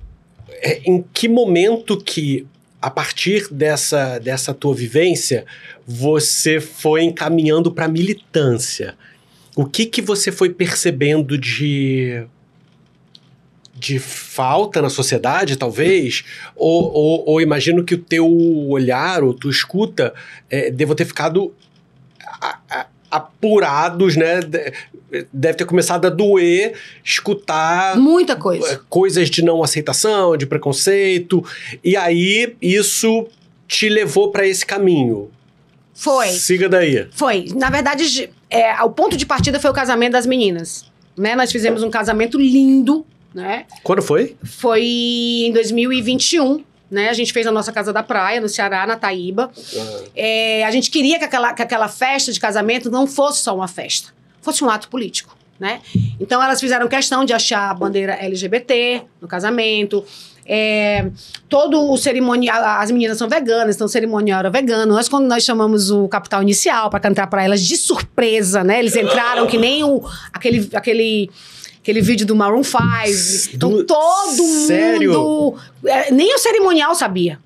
é em que momento que a partir dessa dessa tua vivência você foi encaminhando para militância. O que que você foi percebendo de de falta na sociedade, talvez, ou, ou, ou imagino que o teu olhar ou tu escuta é, deva ter ficado a, a, apurados, né? Deve ter começado a doer escutar muita coisa, é, coisas de não aceitação, de preconceito, e aí isso te levou para esse caminho. Foi. Siga daí. Foi. Na verdade, é, o ponto de partida foi o casamento das meninas. Né? Nós fizemos um casamento lindo, né? Quando foi? Foi em 2021. Né? A gente fez a nossa casa da praia, no Ceará, na Taíba. Uhum. É, a gente queria que aquela, que aquela festa de casamento não fosse só uma festa, fosse um ato político. Né? Então elas fizeram questão de achar a bandeira LGBT no casamento, é, todo o cerimonial, as meninas são veganas, então o cerimonial era vegano. Nós, quando nós chamamos o capital inicial para cantar para elas de surpresa, né? Eles entraram que nem o, aquele, aquele aquele vídeo do Maroon 5. Então todo mundo. Sério? Nem o cerimonial sabia.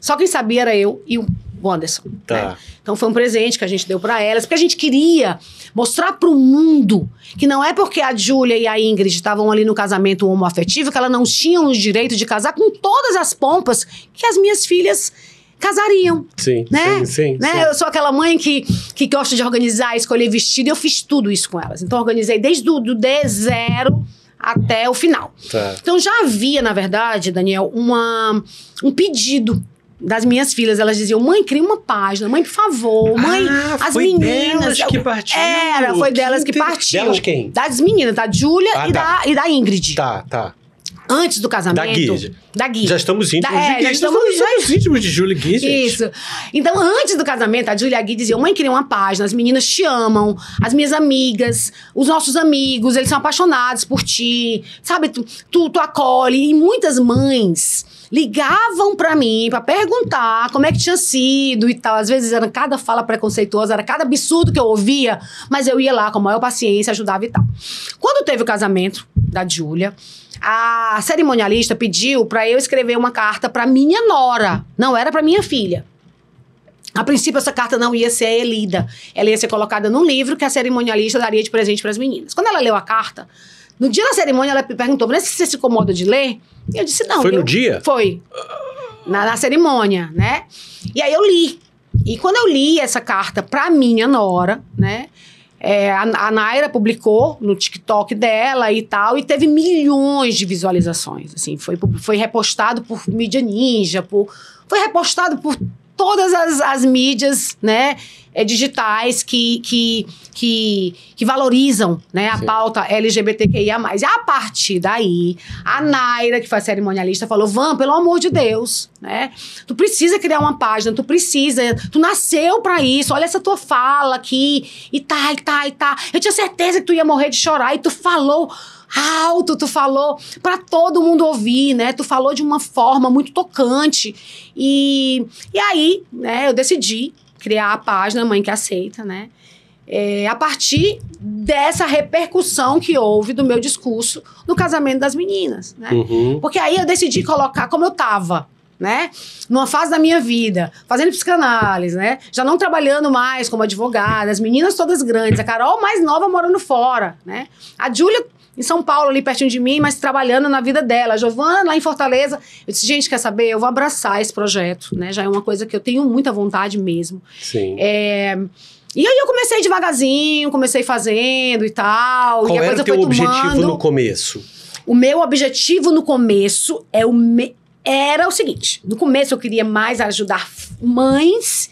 Só quem sabia era eu e o Wanderson. Tá. Né? Então foi um presente que a gente deu para elas, porque a gente queria mostrar para o mundo que não é porque a Júlia e a Ingrid estavam ali no casamento homoafetivo que elas não tinham o direito de casar com todas as pompas que as minhas filhas casariam. Sim, né? sim, sim, né? Sim. Eu sou aquela mãe que, que gosta de organizar, escolher vestido, e eu fiz tudo isso com elas. Então organizei desde do, do zero até o final. Tá. Então já havia, na verdade, Daniel, uma, um pedido das minhas filhas, elas diziam: mãe, cria uma página, mãe, por favor, mãe, ah, as foi meninas. Delas que partiu. Era, foi delas que, partiu. Delas quem? Das meninas, da Júlia ah, e, tá. da, e da Ingrid. Tá, tá antes do casamento. Da Guide. Da Guide. Já estamos íntimos da, é, de Já estamos, já estamos íntimos de Júlia Guide. Isso. Então, antes do casamento, a Júlia Guide dizia: mãe, queria uma página, as meninas te amam, as minhas amigas, os nossos amigos, eles são apaixonados por ti, sabe? Tu, tu, tu acolhe. E muitas mães ligavam para mim para perguntar como é que tinha sido e tal. Às vezes era cada fala preconceituosa, era cada absurdo que eu ouvia, mas eu ia lá com a maior paciência, ajudava e tal. Quando teve o casamento da Júlia, a cerimonialista pediu para eu escrever uma carta para minha nora, não era para minha filha. A princípio, essa carta não ia ser lida Ela ia ser colocada num livro que a cerimonialista daria de presente para as meninas. Quando ela leu a carta, no dia da cerimônia, ela perguntou, se você se incomoda de ler? E eu disse, não. Foi no dia? Foi. Na, na, cerimônia, né? E aí eu li. E quando eu li essa carta pra minha nora, né? É, a, a Naira publicou no TikTok dela e tal, e teve milhões de visualizações. Assim, foi, foi repostado por mídia ninja, por, foi repostado por todas as, as mídias, né? É, digitais que, que, que, que, valorizam né, a Sim. pauta LGBTQIA. E a partir daí, a Naira, que foi a cerimonialista, falou: Van, pelo amor de Deus, né? Tu precisa criar uma página, tu precisa, tu nasceu para isso, olha essa tua fala aqui, e tá, e tá, e tá. Eu tinha certeza que tu ia morrer de chorar, e tu falou alto, tu falou para todo mundo ouvir, né? Tu falou de uma forma muito tocante. E, e aí, né, eu decidi criar a página Mãe que Aceita, né? É, a partir dessa repercussão que houve do meu discurso no casamento das meninas, né? Uhum. Porque aí eu decidi colocar como eu tava né? Numa fase da minha vida, fazendo psicanálise, né? Já não trabalhando mais como advogada, as meninas todas grandes, a Carol mais nova morando fora, né? A Júlia em São Paulo, ali pertinho de mim, mas trabalhando na vida dela. A Giovana lá em Fortaleza. Eu disse, gente, quer saber? Eu vou abraçar esse projeto, né? Já é uma coisa que eu tenho muita vontade mesmo. Sim. É... E aí eu comecei devagarzinho, comecei fazendo e tal. Qual e a era o teu objetivo tomando. no começo? O meu objetivo no começo é o me era o seguinte: no começo eu queria mais ajudar mães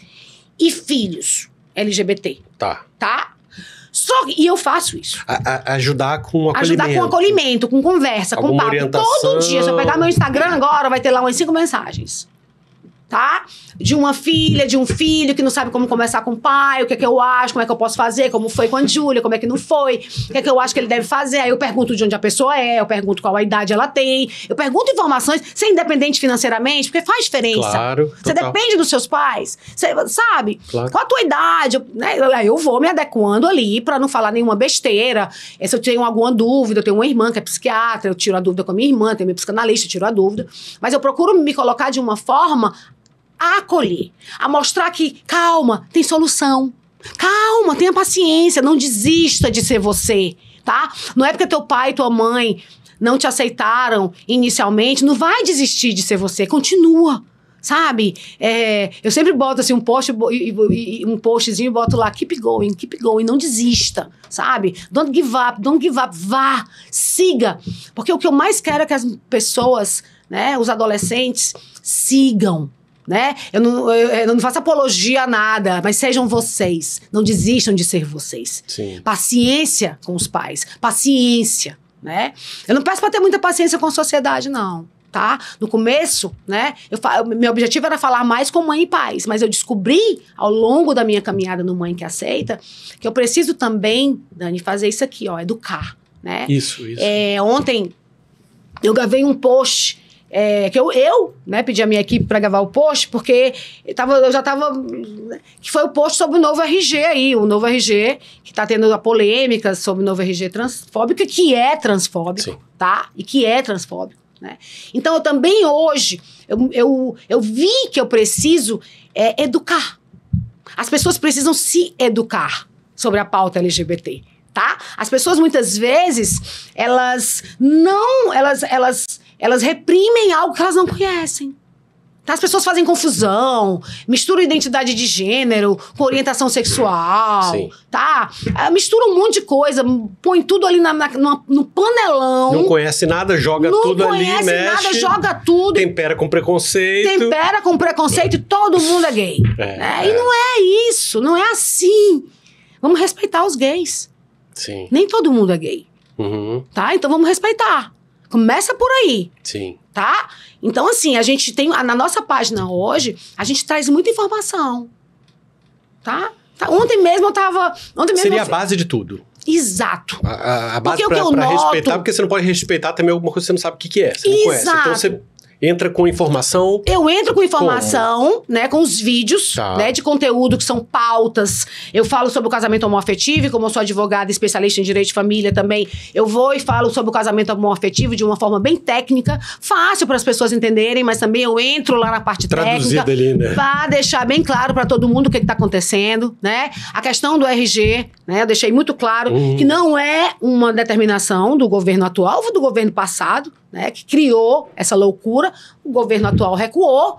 e filhos LGBT. Tá. Tá? Só que, e eu faço isso. A, a, ajudar com acolhimento. Ajudar com acolhimento, com conversa, Alguma com papo. Orientação. Todo dia, se eu pegar meu Instagram agora, vai ter lá umas cinco mensagens tá? De uma filha, de um filho que não sabe como conversar com o pai, o que é que eu acho, como é que eu posso fazer, como foi com a Júlia, como é que não foi, o que é que eu acho que ele deve fazer. Aí eu pergunto de onde a pessoa é, eu pergunto qual a idade ela tem, eu pergunto informações, ser é independente financeiramente, porque faz diferença. Claro. Você depende dos seus pais, você sabe? Claro. Qual a tua idade? Né, aí eu vou me adequando ali para não falar nenhuma besteira. É, se eu tenho alguma dúvida, eu tenho uma irmã que é psiquiatra, eu tiro a dúvida com a minha irmã, tenho minha psicanalista, eu tiro a dúvida. Mas eu procuro me colocar de uma forma a acolher, a mostrar que calma, tem solução. Calma, tenha paciência, não desista de ser você, tá? Não é porque teu pai, e tua mãe não te aceitaram inicialmente, não vai desistir de ser você, continua. Sabe? É, eu sempre boto assim um post e, um postzinho e boto lá keep going, keep going, não desista, sabe? Don't give up, don't give up, vá, siga. Porque o que eu mais quero é que as pessoas, né, os adolescentes sigam, né? Eu não, eu, eu não faço apologia a nada, mas sejam vocês. Não desistam de ser vocês. Sim. Paciência com os pais. Paciência, né? Eu não peço para ter muita paciência com a sociedade, não tá? No começo, né? Eu, meu objetivo era falar mais com mãe e pais, mas eu descobri ao longo da minha caminhada no Mãe que Aceita que eu preciso também, Dani, fazer isso aqui, ó, educar, né? Isso, isso. É, ontem eu gravei um post é, que eu, eu né, pedi a minha equipe para gravar o post, porque eu, tava, eu já estava. Que foi o post sobre o novo RG aí, o novo RG, que está tendo a polêmica sobre o novo RG transfóbico que é transfóbico, Sim. tá? E que é transfóbico. Né? Então, eu também hoje, eu, eu, eu vi que eu preciso é, educar. As pessoas precisam se educar sobre a pauta LGBT tá? As pessoas muitas vezes, elas não, elas elas elas reprimem algo que elas não conhecem. Tá? As pessoas fazem confusão, misturam identidade de gênero com orientação sexual, Sim. tá? Ah, misturam um monte de coisa, põe tudo ali na, na, no panelão. Não conhece nada, joga não tudo ali, mexe. Não conhece nada, joga tudo. Tempera com preconceito. Tempera com preconceito, todo mundo é gay. É, né? é. E é. não é isso, não é assim. Vamos respeitar os gays. Sim. Nem todo mundo é gay. Uhum. Tá? Então vamos respeitar. Começa por aí. Sim. Tá? Então, assim, a gente tem. Na nossa página hoje, a gente traz muita informação. Tá? tá? Ontem mesmo eu tava. Ontem mesmo Seria eu... a base de tudo. Exato. A, a, base porque que eu noto... respeitar, porque você não pode respeitar também alguma coisa que você não sabe o que, que é. Você Exato. não conhece. Então você entra com informação. Eu entro com informação, Como? né? Com os vídeos, tá. né? De conteúdo que são pautas. Eu falo sobre o casamento homoafetivo, como eu sou advogada especialista em direito de família também, eu vou e falo sobre o casamento homoafetivo de uma forma bem técnica, fácil para as pessoas entenderem, mas também eu entro lá na parte Traduzida técnica. ali, né? Para deixar bem claro para todo mundo o que está acontecendo, né? A questão do RG, né? Eu deixei muito claro uhum. que não é uma determinação do governo atual ou do governo passado, né, que criou essa loucura. O governo atual recuou,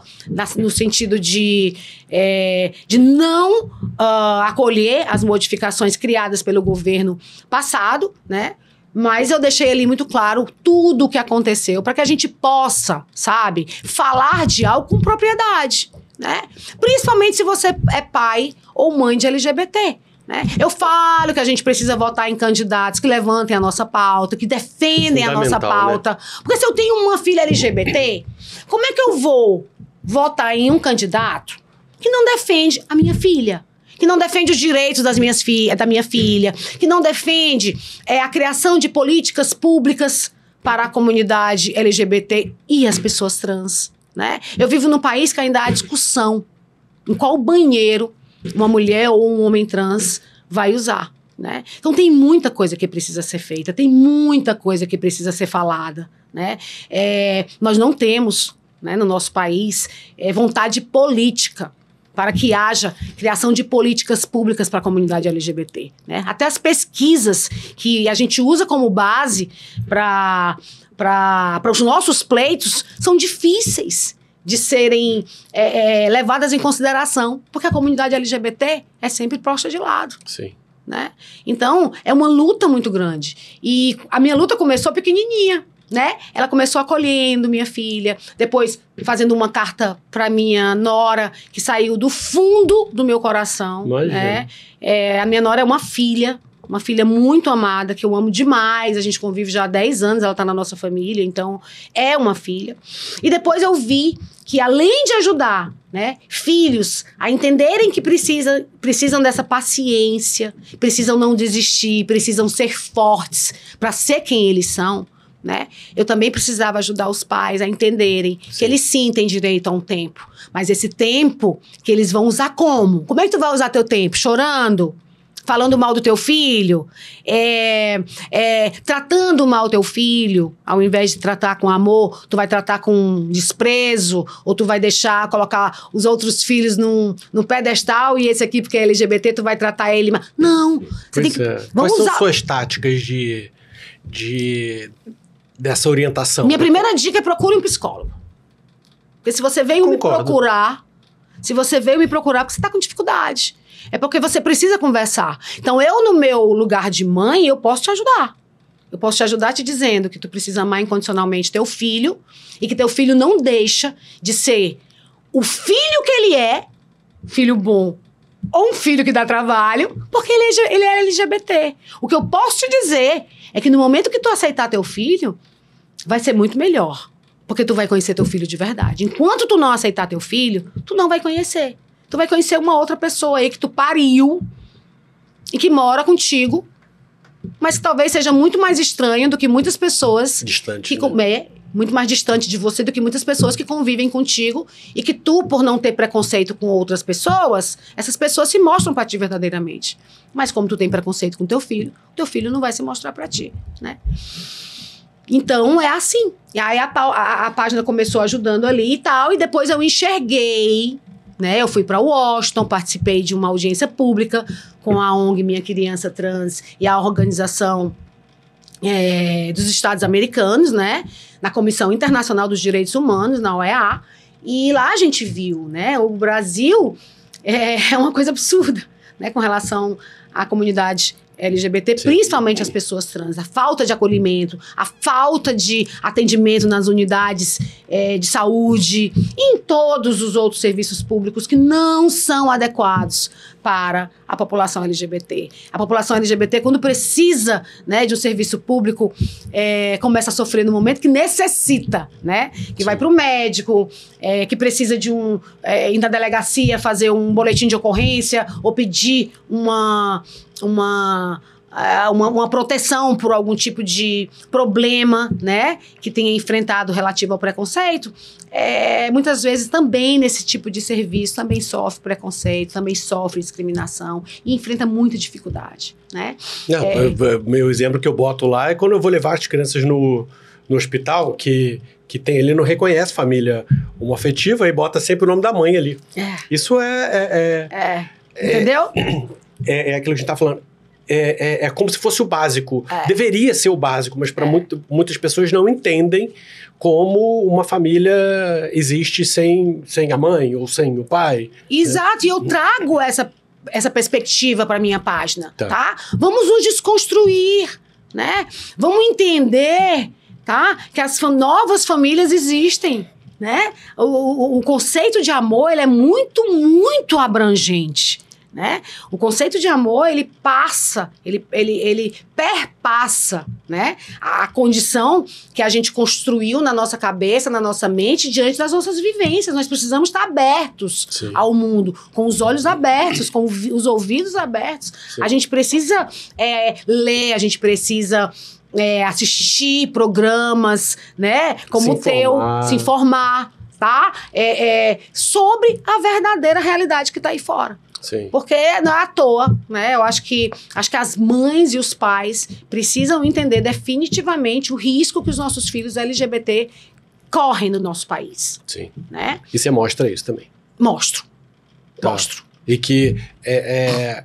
no sentido de, é, de não uh, acolher as modificações criadas pelo governo passado, né? Mas eu deixei ali muito claro tudo o que aconteceu para que a gente possa, sabe, falar de algo com propriedade, né? Principalmente se você é pai ou mãe de LGBT. Né? Eu falo que a gente precisa votar em candidatos que levantem a nossa pauta, que defendem a nossa né? pauta. Né? Porque se eu tenho uma filha LGBT, como é que eu vou votar em um candidato que não defende a minha filha? que não defende os direitos das minhas fi da minha filha, que não defende é, a criação de políticas públicas para a comunidade LGBT e as pessoas trans. Né? Eu vivo num país que ainda há discussão em qual banheiro uma mulher ou um homem trans vai usar. Né? Então tem muita coisa que precisa ser feita, tem muita coisa que precisa ser falada. Né? É, nós não temos né, no nosso país é, vontade política para que haja criação de políticas públicas para a comunidade LGBT. Né? Até as pesquisas que a gente usa como base para os nossos pleitos são difíceis de serem é, é, levadas em consideração, porque a comunidade LGBT é sempre posta de lado. Sim. Né? Então, é uma luta muito grande. E a minha luta começou pequenininha, né? Ela começou acolhendo minha filha, depois fazendo uma carta para minha nora, que saiu do fundo do meu coração. Né? É, a minha nora é uma filha, uma filha muito amada, que eu amo demais. A gente convive já há 10 anos, ela tá na nossa família, então é uma filha. E depois eu vi que além de ajudar né, filhos a entenderem que precisa, precisam dessa paciência, precisam não desistir, precisam ser fortes para ser quem eles são, né? Eu também precisava ajudar os pais a entenderem sim. que eles sim têm direito a um tempo, mas esse tempo que eles vão usar como? Como é que tu vai usar teu tempo? Chorando? falando mal do teu filho, é, é, tratando mal teu filho, ao invés de tratar com amor, tu vai tratar com desprezo, ou tu vai deixar colocar os outros filhos num, num pedestal e esse aqui, porque é LGBT, tu vai tratar ele. Não! Você tem é. que, Vamos Quais usar... são suas táticas de, de, dessa orientação? Minha primeira dica é procure um psicólogo. Porque se você veio Concordo. me procurar, se você veio me procurar, porque você está com dificuldade. É porque você precisa conversar. Então, eu, no meu lugar de mãe, eu posso te ajudar. Eu posso te ajudar te dizendo que tu precisa amar incondicionalmente teu filho e que teu filho não deixa de ser o filho que ele é, filho bom, ou um filho que dá trabalho, porque ele é, ele é LGBT. O que eu posso te dizer é que no momento que tu aceitar teu filho, vai ser muito melhor. Porque tu vai conhecer teu filho de verdade. Enquanto tu não aceitar teu filho, tu não vai conhecer tu vai conhecer uma outra pessoa aí que tu pariu e que mora contigo, mas que talvez seja muito mais estranho do que muitas pessoas. Distante. Que, né? é, muito mais distante de você do que muitas pessoas que convivem contigo e que tu, por não ter preconceito com outras pessoas, essas pessoas se mostram para ti verdadeiramente. Mas como tu tem preconceito com teu filho, teu filho não vai se mostrar para ti, né? Então é assim. E aí a, a, a, página começou ajudando ali e tal, e depois eu enxerguei né? Eu fui para Washington, participei de uma audiência pública com a ONG Minha Criança Trans e a organização é, dos Estados Americanos, né? Na Comissão Internacional dos Direitos Humanos, na OEA. E lá a gente viu, né? O Brasil é, é uma coisa absurda, né? Com relação à comunidade LGBT, Sim. principalmente as pessoas trans. A falta de acolhimento, a falta de atendimento nas unidades é, de saúde, em todos os outros serviços públicos que não são adequados para a população LGBT. A população LGBT, quando precisa né, de um serviço público, é, começa a sofrer no momento que necessita, né? Que Sim. vai para o médico, é, que precisa de um é, ir na delegacia fazer um boletim de ocorrência ou pedir uma uma é, uma, uma, proteção por algum tipo de problema, né, que tenha enfrentado relativo ao preconceito, é, muitas vezes também nesse tipo de serviço também sofre preconceito, também sofre discriminação e enfrenta muita dificuldade, né? Não, é, meu exemplo que eu boto lá é quando eu vou levar as crianças no, no hospital que que tem, ele não reconhece família afetiva e bota sempre o nome da mãe ali. É. Isso é, é, é, é. entendeu? É, é aquilo que a gente está falando é, é, é, como se fosse o básico. É. Deveria ser o básico, mas para é. muitas pessoas não entendem como uma família existe sem, sem a mãe ou sem o pai. Né? Exato, e eu trago essa, essa perspectiva para minha página, tá. tá. Vamos nos desconstruir, né? Vamos entender, tá? Que as novas famílias existem. Né? O, o, o conceito de amor ele é muito, muito abrangente né? O conceito de amor, ele passa, ele, ele, ele perpassa, né? A condição que a gente construiu na nossa cabeça, na nossa mente, diante das nossas vivências. Nós precisamos estar abertos Sim. ao mundo, com os olhos abertos, com os ouvidos abertos. Sim. A gente precisa é, ler, a gente precisa é, assistir programas, né? Como o teu, se informar, tá? É, é, sobre a verdadeira realidade que está aí fora. Sim. Porque é, não é à toa, né? Eu acho que acho que as mães e os pais precisam entender definitivamente o risco que os nossos filhos LGBT correm no nosso país. Sim. Né? E você mostra isso também. Mostro. Tá. Mostro. E que é, é,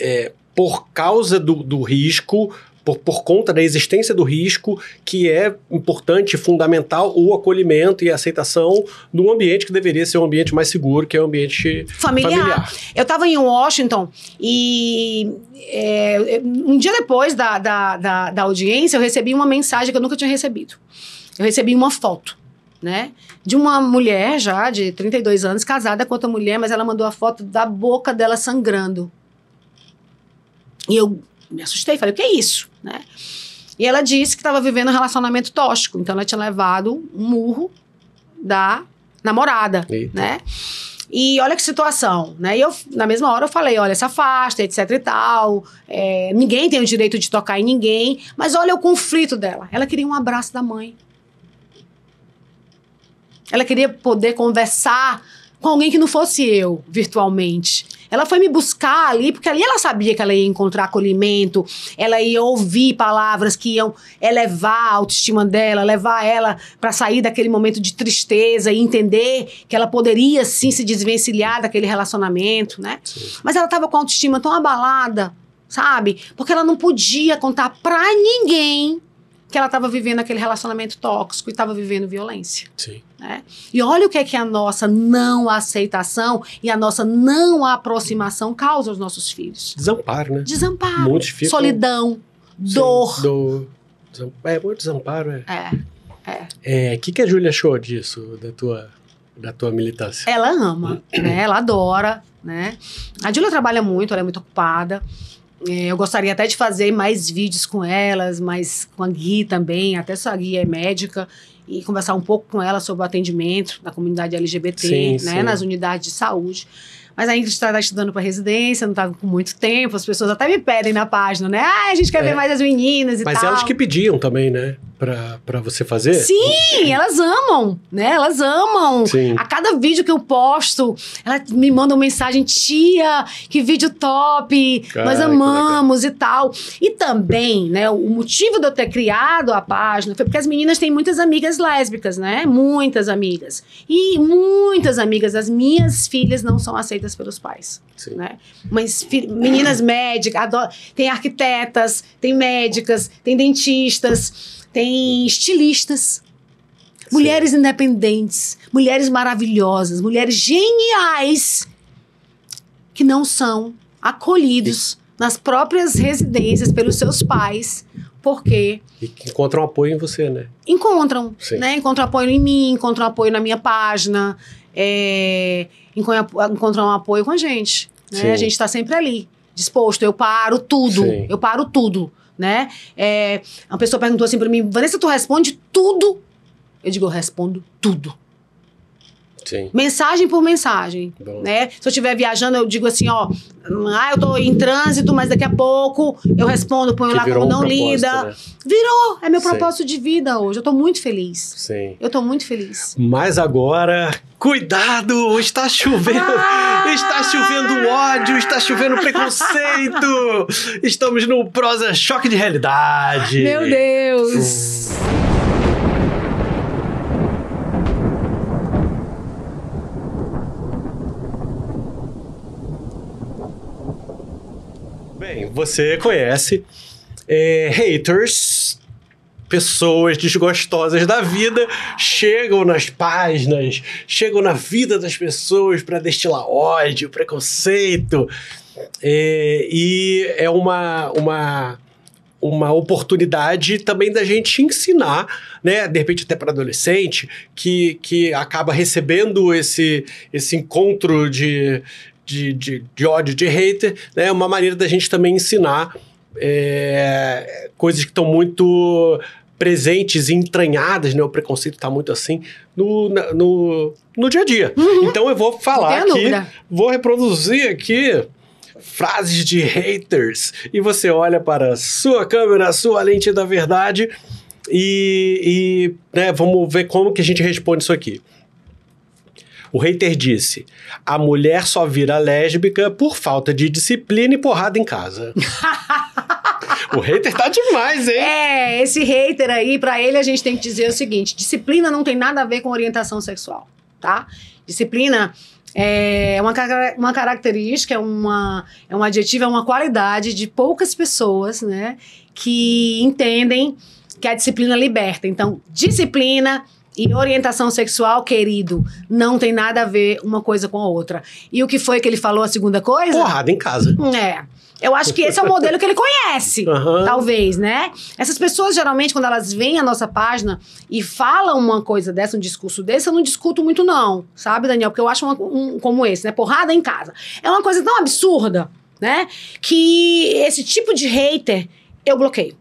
é por causa do, do risco, por, por conta da existência do risco, que é importante, fundamental, o acolhimento e a aceitação num ambiente que deveria ser um ambiente mais seguro, que é o um ambiente familiar. familiar. Eu estava em Washington e é, um dia depois da, da, da, da audiência, eu recebi uma mensagem que eu nunca tinha recebido. Eu recebi uma foto. Né? De uma mulher já de 32 anos, casada com outra mulher, mas ela mandou a foto da boca dela sangrando. E eu me assustei, falei, o que é isso? Né? E ela disse que estava vivendo um relacionamento tóxico, então ela tinha levado um murro da namorada, Eita. né? E olha que situação, né? E eu, na mesma hora, eu falei, olha, se afasta, etc e tal. É, ninguém tem o direito de tocar em ninguém. Mas olha o conflito dela. Ela queria um abraço da mãe. Ela queria poder conversar com alguém que não fosse eu, virtualmente. Ela foi me buscar ali, porque ali ela sabia que ela ia encontrar acolhimento, ela ia ouvir palavras que iam elevar a autoestima dela, levar ela para sair daquele momento de tristeza e entender que ela poderia sim se desvencilhar daquele relacionamento, né? Sim. Mas ela estava com a autoestima tão abalada, sabe? Porque ela não podia contar pra ninguém que ela estava vivendo aquele relacionamento tóxico e estava vivendo violência. Sim. Né? E olha o que é que a nossa não aceitação e a nossa não aproximação causa aos nossos filhos. Desamparo, né? Desamparo. Solidão, Sim, dor. dor. É, muito desamparo, é. É, é. é O é, que, que a Júlia achou disso, da tua, da tua militância? Ela ama, né? Ela adora, né? A Júlia trabalha muito, ela é muito ocupada. É, eu gostaria até de fazer mais vídeos com elas, mas com a Gui também, até sua Gui é médica e conversar um pouco com ela sobre o atendimento da comunidade LGBT, sim, né, sim. nas unidades de saúde. Mas a Ingrid está tá estudando para residência, não está com muito tempo. As pessoas até me pedem na página, né? Ah, a gente quer é. ver mais as meninas e Mas tal. Mas elas que pediam também, né? para você fazer? Sim, elas amam, né? Elas amam. Sim. A cada vídeo que eu posto, elas me mandam mensagem, tia, que vídeo top, nós amamos e tal. E também, né, o motivo de eu ter criado a página foi porque as meninas têm muitas amigas lésbicas, né? Muitas amigas. E muitas amigas as minhas filhas não são aceitas pelos pais, né? Mas meninas médicas, tem arquitetas, tem médicas, tem dentistas, tem estilistas, Sim. mulheres independentes, mulheres maravilhosas, mulheres geniais que não são acolhidos nas próprias residências pelos seus pais, porque e que encontram apoio em você, né? Encontram, Sim. né? Encontram apoio em mim, encontram apoio na minha página, é, encontram apoio com a gente. Né? A gente está sempre ali, disposto. Eu paro tudo, Sim. eu paro tudo né? É, uma pessoa perguntou assim para mim, Vanessa, tu responde tudo? Eu digo, eu respondo tudo. Sim. Mensagem por mensagem, Bom. né? Se eu estiver viajando, eu digo assim, ó, ah, eu tô em trânsito, mas daqui a pouco eu respondo, ponho que lá como um não lida. Né? Virou, é meu propósito Sim. de vida hoje. Eu tô muito feliz. Sim. Eu tô muito feliz. Mas agora, cuidado, está chovendo. Ah! Está chovendo ódio, está chovendo preconceito. Estamos no prosa choque de realidade. Meu Deus. Hum. você conhece é, haters, pessoas desgostosas da vida, chegam nas páginas, chegam na vida das pessoas para destilar ódio, preconceito. É, e é uma, uma, uma oportunidade também da gente ensinar, né, de repente até para adolescente, que, que acaba recebendo esse, esse encontro de, de, de, de ódio, de hater, né? é uma maneira da gente também ensinar é, coisas que estão muito presentes e entranhadas, né? O preconceito está muito assim no, no, no dia a dia. Uhum. Então eu vou falar aqui, dúvida. vou reproduzir aqui frases de haters e você olha para a sua câmera, a sua lente da verdade e, e né, vamos ver como que a gente responde isso aqui. O hater disse: a mulher só vira lésbica por falta de disciplina e porrada em casa. o hater tá demais, hein? É, esse hater aí, para ele a gente tem que dizer o seguinte: disciplina não tem nada a ver com orientação sexual, tá? Disciplina é, é uma, uma característica, é, uma, é um adjetivo, é uma qualidade de poucas pessoas, né? Que entendem que a disciplina liberta. Então, disciplina e orientação sexual, querido, não tem nada a ver uma coisa com a outra. E o que foi que ele falou a segunda coisa? Porrada em casa. É. Eu acho que esse é o modelo que ele conhece, uhum. talvez, né? Essas pessoas, geralmente, quando elas vêm à nossa página e falam uma coisa dessa, um discurso desse, eu não discuto muito, não, sabe, Daniel? Porque eu acho uma, um como esse, né? Porrada em casa. É uma coisa tão absurda, né? Que esse tipo de hater eu bloqueio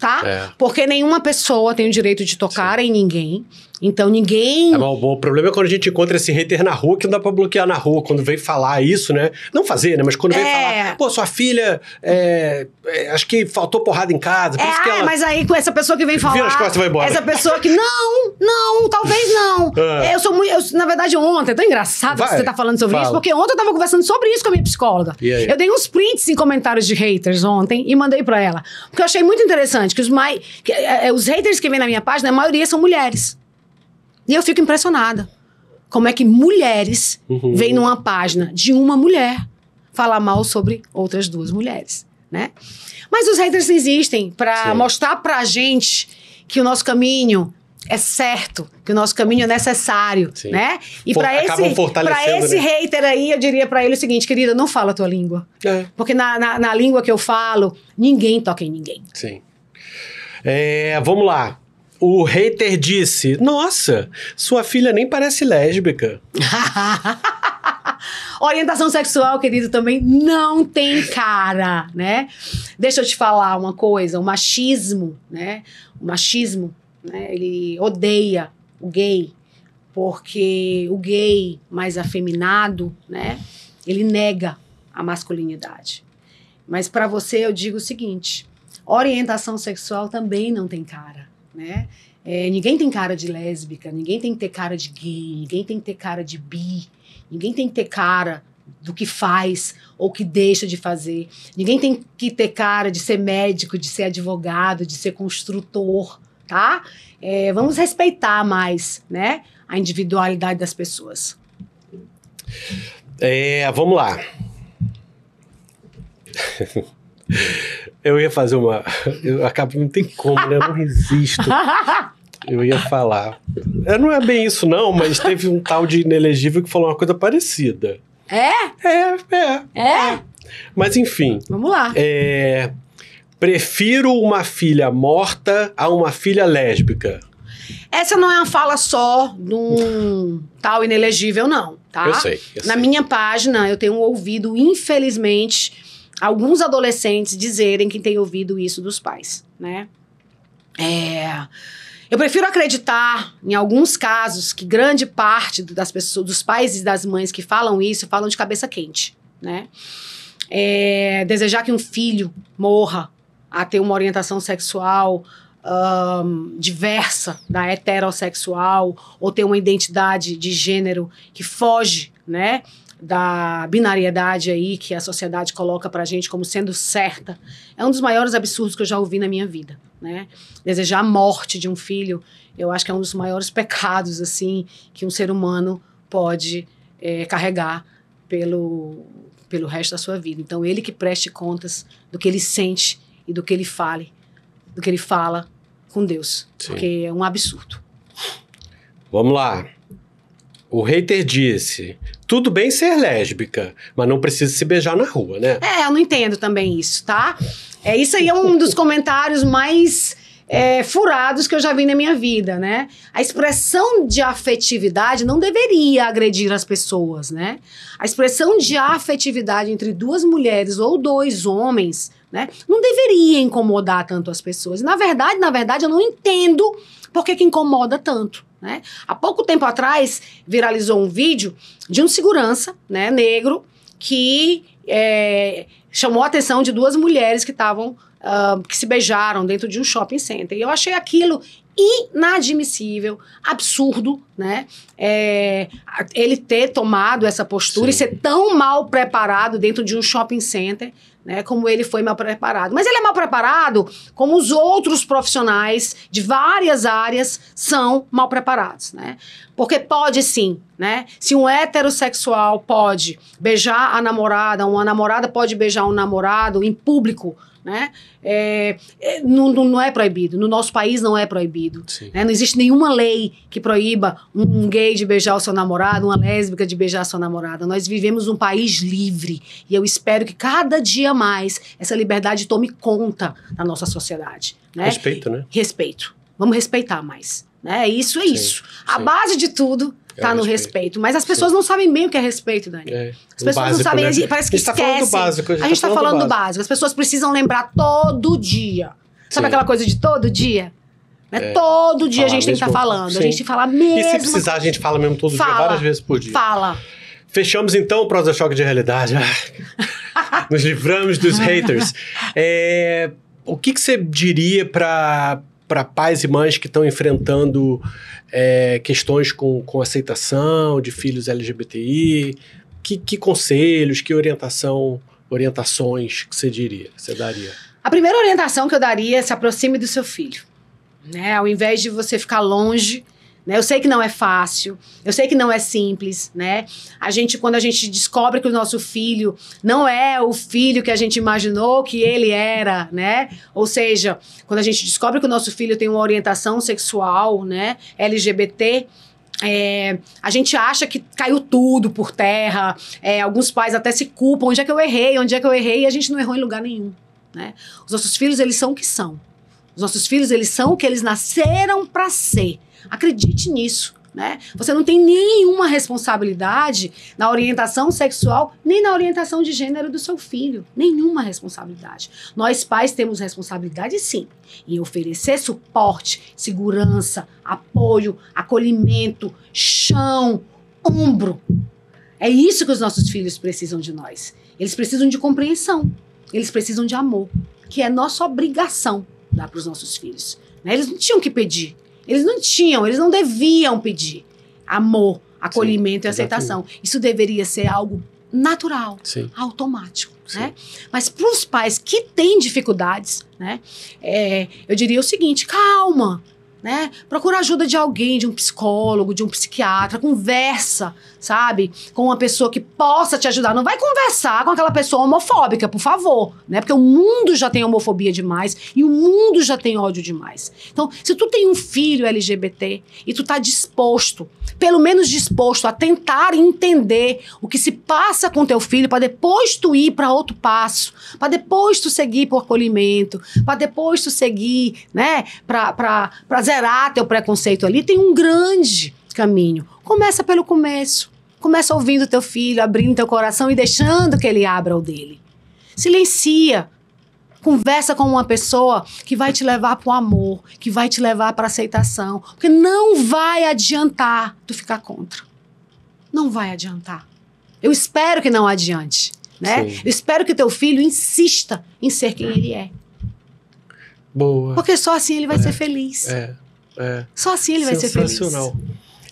tá? É. Porque nenhuma pessoa tem o direito de tocar Sim. em ninguém. Então ninguém. É, bom, o problema é quando a gente encontra esse hater na rua que não dá pra bloquear na rua. Quando vem falar isso, né? Não fazer, né? Mas quando vem é... falar, pô, sua filha, é, é acho que faltou porrada em casa. Por é, isso que ela... mas aí com essa pessoa que vem falar. as costas vai embora. Essa pessoa que, não, não, talvez não. É. Eu sou muito. Eu, na verdade, ontem, é tão engraçado vai, você tá falando sobre fala. isso, porque ontem eu tava conversando sobre isso com a minha psicóloga. Eu dei uns prints em comentários de haters ontem e mandei pra ela. Porque eu achei muito interessante que os, mais que, os haters que vêm na minha página, a maioria são mulheres. E eu fico impressionada. Como é que mulheres uhum. vêm numa página de uma mulher falar mal sobre outras duas mulheres, né? Mas os haters existem para mostrar pra gente que o nosso caminho é certo, que o nosso caminho é necessário, Sim. né? E para esse, pra esse né? hater aí, eu diria para ele o seguinte, querida, não fala a tua língua. É. Porque na, na, na, língua que eu falo, ninguém toca em ninguém. Sim. É, vamos lá. O hater disse: Nossa, sua filha nem parece lésbica. Orientação sexual, querido, também não tem cara, né? Deixa eu te falar uma coisa: o machismo, né? O machismo, né? Ele odeia o gay, porque o gay mais afeminado, né? Ele nega a masculinidade. Mas para você eu digo o seguinte: orientação sexual também não tem cara né? É, ninguém tem cara de lésbica, ninguém tem que ter cara de gay, ninguém tem que ter cara de bi, ninguém tem que ter cara do que faz ou que deixa de fazer. Ninguém tem que ter cara de ser médico, de ser advogado, de ser construtor, tá? É, vamos respeitar mais, né? A individualidade das pessoas. É, vamos lá. Eu ia fazer uma. Eu acabo, não tem como, né? Eu não resisto. Eu ia falar. É, não é bem isso, não, mas teve um tal de inelegível que falou uma coisa parecida. É? é? É, é. É? Mas enfim. Vamos lá. É, prefiro uma filha morta a uma filha lésbica. Essa não é uma fala só de um tal inelegível, não, tá? Eu sei. Eu Na sei. minha página, eu tenho ouvido, infelizmente alguns adolescentes dizerem que têm ouvido isso dos pais, né? É, eu prefiro acreditar, em alguns casos, que grande parte das pessoas, dos pais e das mães que falam isso, falam de cabeça quente, né? É, desejar que um filho morra a ter uma orientação sexual um, diversa da heterossexual ou ter uma identidade de gênero que foge, né, da binariedade aí que a sociedade coloca para a gente como sendo certa é um dos maiores absurdos que eu já ouvi na minha vida, né? Desejar a morte de um filho, eu acho que é um dos maiores pecados assim que um ser humano pode é, carregar pelo pelo resto da sua vida. Então ele que preste contas do que ele sente e do que ele fale, do que ele fala com Deus, Sim. porque é um absurdo. Vamos lá. O hater disse: tudo bem ser lésbica, mas não precisa se beijar na rua, né? É, eu não entendo também isso, tá? É, isso aí é um dos comentários mais é, furados que eu já vi na minha vida, né? A expressão de afetividade não deveria agredir as pessoas, né? A expressão de afetividade entre duas mulheres ou dois homens, né? Não deveria incomodar tanto as pessoas. Na verdade, na verdade, eu não entendo por que, que incomoda tanto. Né? Há pouco tempo atrás, viralizou um vídeo de um segurança né, negro que é, chamou a atenção de duas mulheres que estavam uh, ah, que se beijaram dentro de um shopping center. E eu achei aquilo inadmissível, absurdo, né? É, ele ter tomado essa postura Sim. e ser tão mal preparado dentro de um shopping center, né? Como ele foi mal preparado. Mas ele é mal preparado como os outros profissionais de várias áreas são mal preparados, né? Porque pode sim, né? Se um heterossexual pode beijar a namorada, uma namorada pode beijar um namorado em público, né? É, é, não, não é proibido. No nosso país não é proibido. Né? Não existe nenhuma lei que proíba um gay de beijar o seu namorado, uma lésbica de beijar a sua namorada. Nós vivemos um país livre. E eu espero que cada dia mais essa liberdade tome conta da nossa sociedade. Né? Respeito, né? Respeito. Vamos respeitar mais. Né? É isso é sim, isso. Sim. A base de tudo tá é no respeito. Mas as pessoas Sim. não sabem bem o que é respeito, Dani. É. As pessoas não sabem, né? parece que a gente esquecem. Tá falando do básico, a gente, a tá gente tá, tá falando, falando do, básico. básico. As pessoas precisam lembrar todo dia. Sabe Sim. aquela coisa de todo dia? Né? É. Todo dia falar a gente tem que estar tá falando. Sim. A gente tem que falar mesmo. E se precisar, a gente fala mesmo todo fala. dia, várias vezes por dia. Fala. Fechamos então o Prosa Choque de Realidade. Nos livramos dos haters. É, o que, que você diria para para pais e mães que estão enfrentando é, questões com, com aceitação de filhos LGBTI? Que, que conselhos, que orientação, orientações que você diria, você daria? A primeira orientação que eu daria é se aproxime do seu filho. Né? Ao invés de você ficar longe, né? Eu sei que não é fácil, eu sei que não é simples, né? A gente, quando a gente descobre que o nosso filho não é o filho que a gente imaginou que ele era, né? Ou seja, quando a gente descobre que o nosso filho tem uma orientação sexual, né? LGBT, é, a gente acha que caiu tudo por terra, é, alguns pais até se culpam, onde é que eu errei, onde é que eu errei, e a gente não errou em lugar nenhum, né? Os nossos filhos, eles são o que são. Os nossos filhos, eles são o que eles nasceram para ser. Acredite nisso. Né? Você não tem nenhuma responsabilidade na orientação sexual nem na orientação de gênero do seu filho. Nenhuma responsabilidade. Nós pais temos responsabilidade, sim, em oferecer suporte, segurança, apoio, acolhimento, chão, ombro. É isso que os nossos filhos precisam de nós. Eles precisam de compreensão, eles precisam de amor, que é nossa obrigação dar para os nossos filhos. Né? Eles não tinham que pedir, eles não tinham, eles não deviam pedir amor, acolhimento Sim, e aceitação. Exatamente. Isso deveria ser algo natural, Sim. automático. Né? Mas para os pais que têm dificuldades, né, é, eu diria o seguinte: calma, né? Procura ajuda de alguém, de um psicólogo, de um psiquiatra, conversa, sabe? Com uma pessoa que possa te ajudar. Não vai conversar com aquela pessoa homofóbica, por favor, né? Porque o mundo já tem homofobia demais e o mundo já tem ódio demais. Então, se tu tem um filho LGBT e tu tá disposto, pelo menos disposto a tentar entender o que se passa com teu filho para depois tu ir para outro passo, para depois tu seguir pro acolhimento, para depois tu seguir, né, para para zerar teu é preconceito ali, tem um grande caminho. Começa pelo começo. Começa ouvindo teu filho, abrindo teu coração e deixando que ele abra o dele. Silencia. Conversa com uma pessoa que vai te levar para o amor, que vai te levar para aceitação, porque não vai adiantar tu ficar contra. Não vai adiantar. Eu espero que não adiante, né? Eu espero que teu filho insista em ser quem ele é. Boa. Porque só assim ele vai é. ser feliz. É. É. Só assim ele vai ser feliz. Sensacional.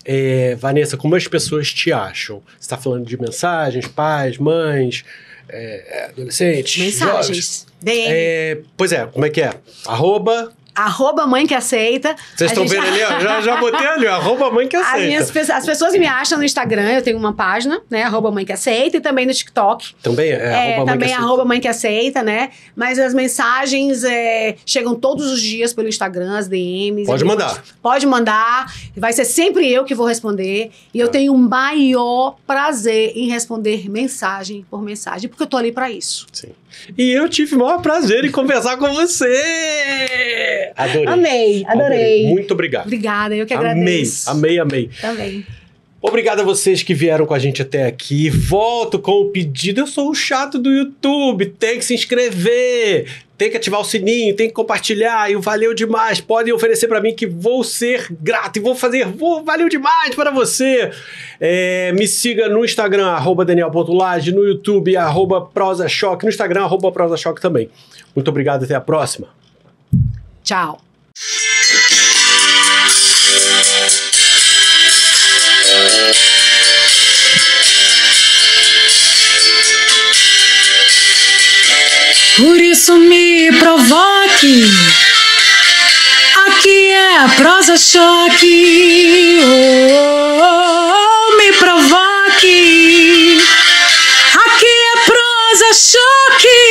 É, Vanessa, como as pessoas te acham? Você está falando de mensagens, pais, mães, é, é adolescentes? Mensagens. Jovens. DM. É, pois é, como é que é? Arroba arroba mãe que aceita. Vocês estão gente... vendo ali, já, já botei ali, arroba mãe que aceita. As, minhas, as, pessoas me acham no Instagram, eu tenho uma página, né, arroba mãe que aceita, e também no TikTok. Também é, é arroba mãe Também que é arroba mãe que aceita, né, mas as mensagens é, chegam todos os dias pelo Instagram, as DMs. Pode mandar. pode mandar, vai ser sempre eu que vou responder, e eu tá. tenho um maior prazer em responder mensagem por mensagem, porque eu tô ali para isso. Sim. E eu tive o maior prazer em conversar com você! Adorei. Amei, adorei. adorei. Muito obrigado. Obrigada, eu que agradeço. Amei, amei, amei. Tá também. Obrigado a vocês que vieram com a gente até aqui. Volto com o pedido. Eu sou o chato do YouTube. Tem que se inscrever, tem que ativar o sininho, tem que compartilhar. E valeu demais. Podem oferecer para mim que vou ser grato e vou fazer. Vou, valeu demais para você. É, me siga no Instagram, arroba Daniel.lage, no YouTube, arroba Prosa Choque, no Instagram, arroba Prosa Choque também. Muito obrigado, até a próxima. Tchau! Por isso me provoque. Aqui é prosa choque. Oh, oh, oh, me provoque. Aqui é prosa choque.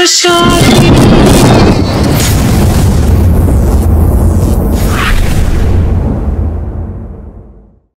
a shot.